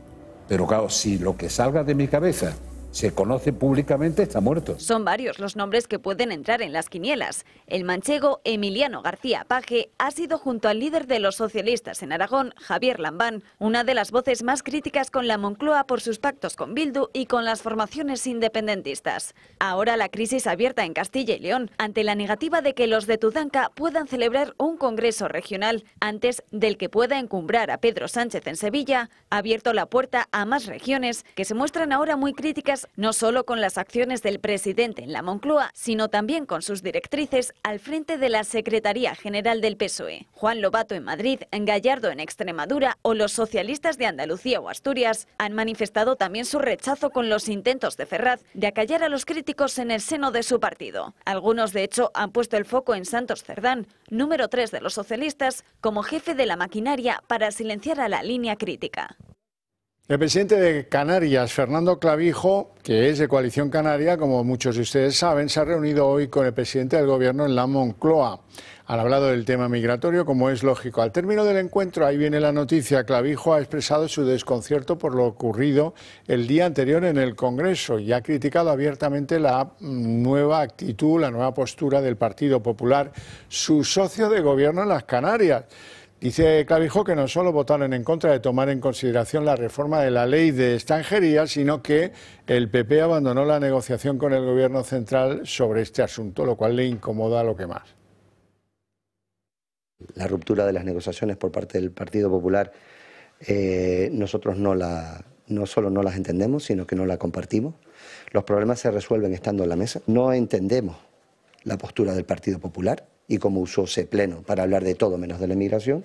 pero claro, si lo que salga de mi cabeza se conoce públicamente está muerto.
Son varios los nombres que pueden entrar en las quinielas. El manchego Emiliano García Paje ha sido junto al líder de los socialistas en Aragón, Javier Lambán, una de las voces más críticas con la Moncloa por sus pactos con Bildu y con las formaciones independentistas. Ahora la crisis abierta en Castilla y León ante la negativa de que los de Tudanca puedan celebrar un congreso regional antes del que pueda encumbrar a Pedro Sánchez en Sevilla, ha abierto la puerta a más regiones que se muestran ahora muy críticas no solo con las acciones del presidente en la Moncloa, sino también con sus directrices al frente de la Secretaría General del PSOE. Juan Lobato en Madrid, Gallardo en Extremadura o los socialistas de Andalucía o Asturias han manifestado también su rechazo con los intentos de Ferraz de acallar a los críticos en el seno de su partido. Algunos, de hecho, han puesto el foco en Santos Cerdán, número 3 de los socialistas, como jefe de la maquinaria para silenciar a la línea crítica.
El presidente de Canarias, Fernando Clavijo, que es de Coalición Canaria, como muchos de ustedes saben, se ha reunido hoy con el presidente del Gobierno en la Moncloa. Han hablado del tema migratorio, como es lógico. Al término del encuentro, ahí viene la noticia, Clavijo ha expresado su desconcierto por lo ocurrido el día anterior en el Congreso y ha criticado abiertamente la nueva actitud, la nueva postura del Partido Popular, su socio de gobierno en las Canarias. Dice Clavijo que no solo votaron en contra de tomar en consideración la reforma de la ley de extranjería, sino que el PP abandonó la negociación con el Gobierno central sobre este asunto, lo cual le incomoda lo que más.
La ruptura de las negociaciones por parte del Partido Popular, eh, nosotros no, no solo no las entendemos, sino que no la compartimos. Los problemas se resuelven estando en la mesa. No entendemos la postura del Partido Popular y como usó ese pleno para hablar de todo menos de la inmigración.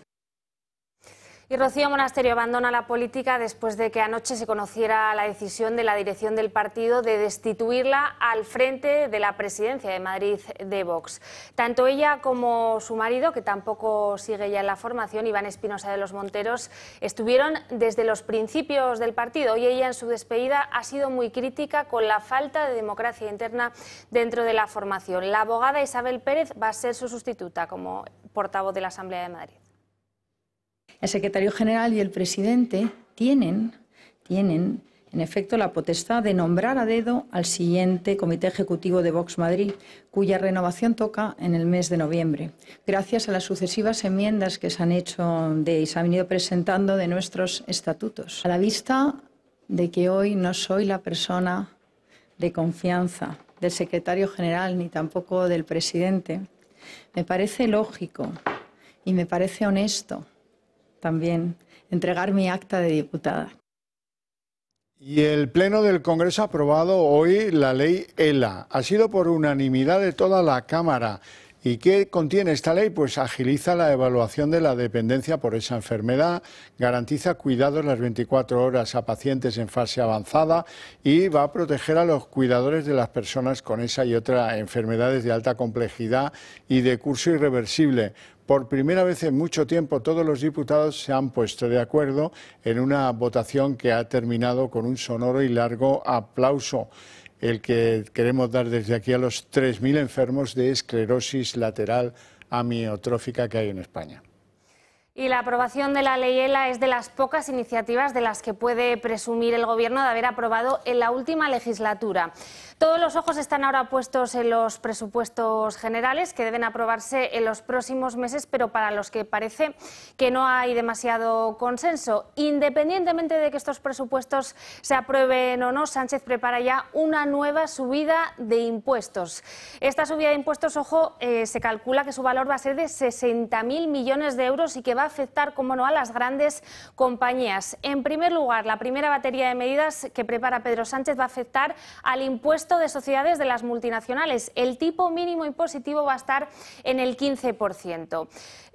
Y Rocío Monasterio abandona la política después de que anoche se conociera la decisión de la dirección del partido de destituirla al frente de la presidencia de Madrid de Vox. Tanto ella como su marido, que tampoco sigue ya en la formación, Iván Espinosa de los Monteros, estuvieron desde los principios del partido y ella en su despedida ha sido muy crítica con la falta de democracia interna dentro de la formación. La abogada Isabel Pérez va a ser su sustituta como portavoz de la Asamblea de Madrid.
El secretario general y el presidente tienen, en efecto, la potestad de nombrar a dedo al siguiente Comité Ejecutivo de Vox Madrid, cuya renovación toca en el mes de noviembre. Gracias a las sucesivas enmiendas que se han hecho y se han venido presentando de nuestros estatutos. A la vista de que hoy no soy la persona de confianza del secretario general ni tampoco del presidente, me parece lógico y me parece honesto también entregar mi acta de diputada.
Y el Pleno del Congreso ha aprobado hoy la ley ELA. Ha sido por unanimidad de toda la Cámara. ¿Y qué contiene esta ley? Pues agiliza la evaluación de la dependencia por esa enfermedad, garantiza cuidados las 24 horas a pacientes en fase avanzada y va a proteger a los cuidadores de las personas con esa y otra enfermedades de alta complejidad y de curso irreversible. Por primera vez en mucho tiempo todos los diputados se han puesto de acuerdo en una votación que ha terminado con un sonoro y largo aplauso el que queremos dar desde aquí a los 3.000 enfermos de esclerosis lateral amiotrófica que hay en España.
Y la aprobación de la ley ELA es de las pocas iniciativas de las que puede presumir el Gobierno de haber aprobado en la última legislatura. Todos los ojos están ahora puestos en los presupuestos generales que deben aprobarse en los próximos meses, pero para los que parece que no hay demasiado consenso. Independientemente de que estos presupuestos se aprueben o no, Sánchez prepara ya una nueva subida de impuestos. Esta subida de impuestos, ojo, eh, se calcula que su valor va a ser de 60.000 millones de euros y que va a afectar, como no, a las grandes compañías. En primer lugar, la primera batería de medidas que prepara Pedro Sánchez va a afectar al impuesto de sociedades de las multinacionales. El tipo mínimo impositivo va a estar en el 15%.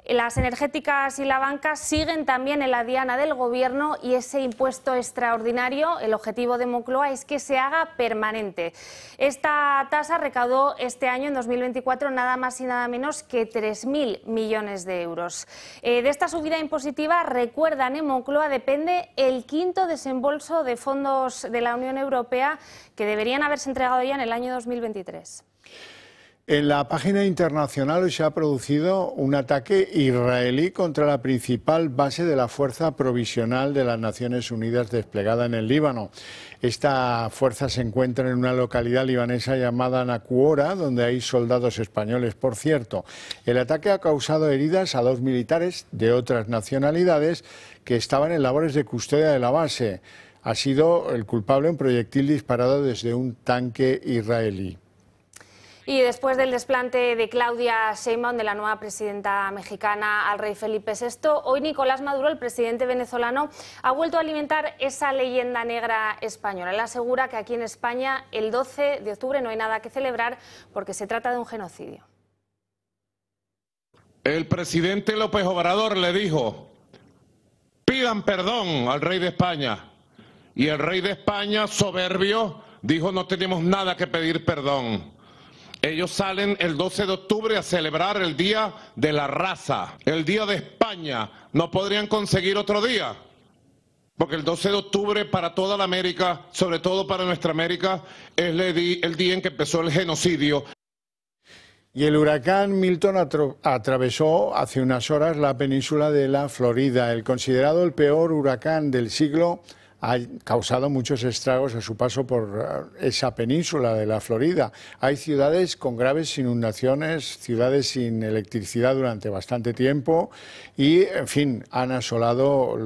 Las energéticas y la banca siguen también en la diana del Gobierno y ese impuesto extraordinario, el objetivo de Moncloa es que se haga permanente. Esta tasa recaudó este año, en 2024, nada más y nada menos que 3.000 millones de euros. Eh, de esta subida impositiva, recuerdan, en Moncloa depende el quinto desembolso de fondos de la Unión Europea que deberían haberse entregado ya en el año 2023.
En la página internacional hoy se ha producido un ataque israelí contra la principal base de la Fuerza Provisional de las Naciones Unidas desplegada en el Líbano. Esta fuerza se encuentra en una localidad libanesa llamada Nakuora, donde hay soldados españoles, por cierto. El ataque ha causado heridas a dos militares de otras nacionalidades que estaban en labores de custodia de la base. Ha sido el culpable un proyectil disparado desde un tanque israelí.
Y después del desplante de Claudia Sheinbaum, de la nueva presidenta mexicana, al rey Felipe VI, hoy Nicolás Maduro, el presidente venezolano, ha vuelto a alimentar esa leyenda negra española. Él asegura que aquí en España el 12 de octubre no hay nada que celebrar porque se trata de un genocidio.
El presidente López Obrador le dijo, pidan perdón al rey de España. Y el rey de España, soberbio, dijo, no tenemos nada que pedir perdón. Ellos salen el 12 de octubre a celebrar el Día de la Raza, el Día de España. ¿No podrían conseguir otro día? Porque el 12 de octubre para toda la América, sobre todo para nuestra América, es el día en que empezó el genocidio.
Y el huracán Milton atravesó hace unas horas la península de la Florida, el considerado el peor huracán del siglo ha causado muchos estragos a su paso por eh, esa península de la Florida. Hay ciudades con graves inundaciones, ciudades sin electricidad durante bastante tiempo y, en fin, han asolado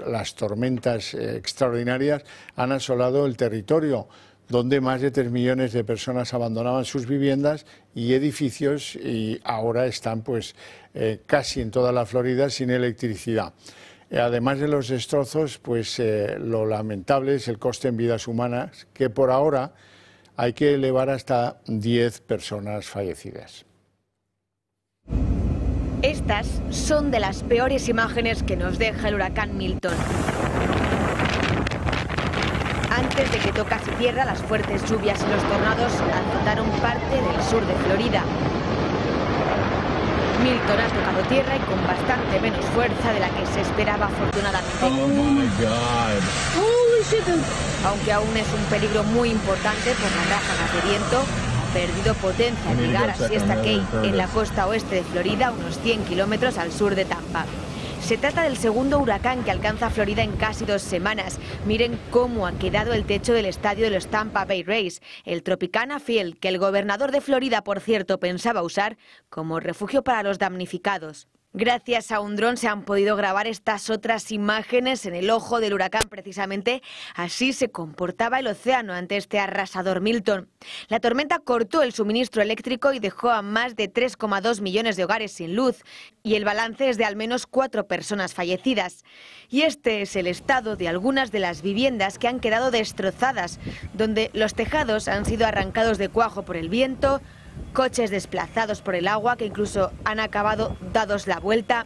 las tormentas eh, extraordinarias, han asolado el territorio donde más de tres millones de personas abandonaban sus viviendas y edificios y ahora están pues eh, casi en toda la Florida sin electricidad. Además de los destrozos, pues eh, lo lamentable es el coste en vidas humanas, que por ahora hay que elevar hasta 10 personas fallecidas.
Estas son de las peores imágenes que nos deja el huracán Milton. Antes de que tocase tierra, las fuertes lluvias y los tornados azotaron parte del sur de Florida, Milton toneladas tocado tierra y con bastante menos fuerza de la que se esperaba afortunadamente.
Oh,
Aunque aún es un peligro muy importante por las ráfagas de viento, ha perdido potencia al llegar a Siesta Cay, en la costa oeste de Florida, unos 100 kilómetros al sur de Tampa. Se trata del segundo huracán que alcanza Florida en casi dos semanas. Miren cómo ha quedado el techo del estadio de los Tampa Bay Rays. El Tropicana Field, que el gobernador de Florida, por cierto, pensaba usar como refugio para los damnificados. Gracias a un dron se han podido grabar estas otras imágenes en el ojo del huracán, precisamente así se comportaba el océano ante este arrasador Milton. La tormenta cortó el suministro eléctrico y dejó a más de 3,2 millones de hogares sin luz y el balance es de al menos cuatro personas fallecidas. Y este es el estado de algunas de las viviendas que han quedado destrozadas, donde los tejados han sido arrancados de cuajo por el viento, coches desplazados por el agua que incluso han acabado dados la vuelta.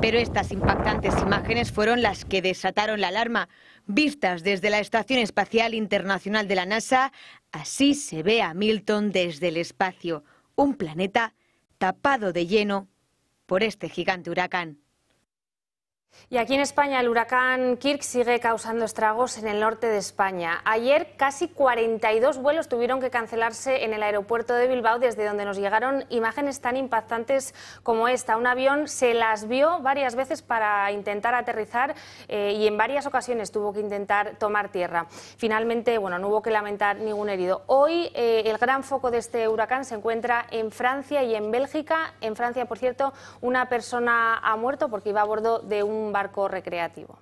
Pero estas impactantes imágenes fueron las que desataron la alarma. Vistas desde la Estación Espacial Internacional de la NASA, así se ve a Milton desde el espacio, un planeta tapado de lleno por este gigante huracán.
Y aquí en España el huracán Kirk sigue causando estragos en el norte de España. Ayer casi 42 vuelos tuvieron que cancelarse en el aeropuerto de Bilbao, desde donde nos llegaron imágenes tan impactantes como esta. Un avión se las vio varias veces para intentar aterrizar eh, y en varias ocasiones tuvo que intentar tomar tierra. Finalmente, bueno, no hubo que lamentar ningún herido. Hoy eh, el gran foco de este huracán se encuentra en Francia y en Bélgica. En Francia, por cierto, una persona ha muerto porque iba a bordo de un un barco recreativo.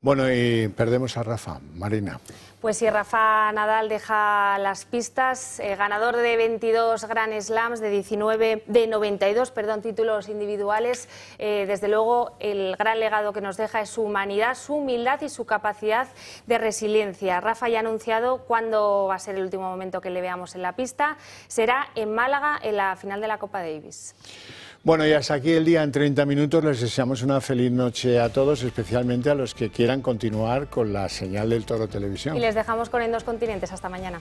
Bueno, y perdemos a Rafa, Marina.
Pues si Rafa Nadal deja las pistas, eh, ganador de 22 Grand Slams, de, 19, de 92 perdón, títulos individuales. Eh, desde luego, el gran legado que nos deja es su humanidad, su humildad y su capacidad de resiliencia. Rafa ya ha anunciado cuándo va a ser el último momento que le veamos en la pista. Será en Málaga, en la final de la Copa Davis.
Bueno, y hasta aquí el día en 30 minutos. Les deseamos una feliz noche a todos, especialmente a los que quieran continuar con la señal del Toro Televisión. Y
les dejamos con En Dos Continentes. Hasta mañana.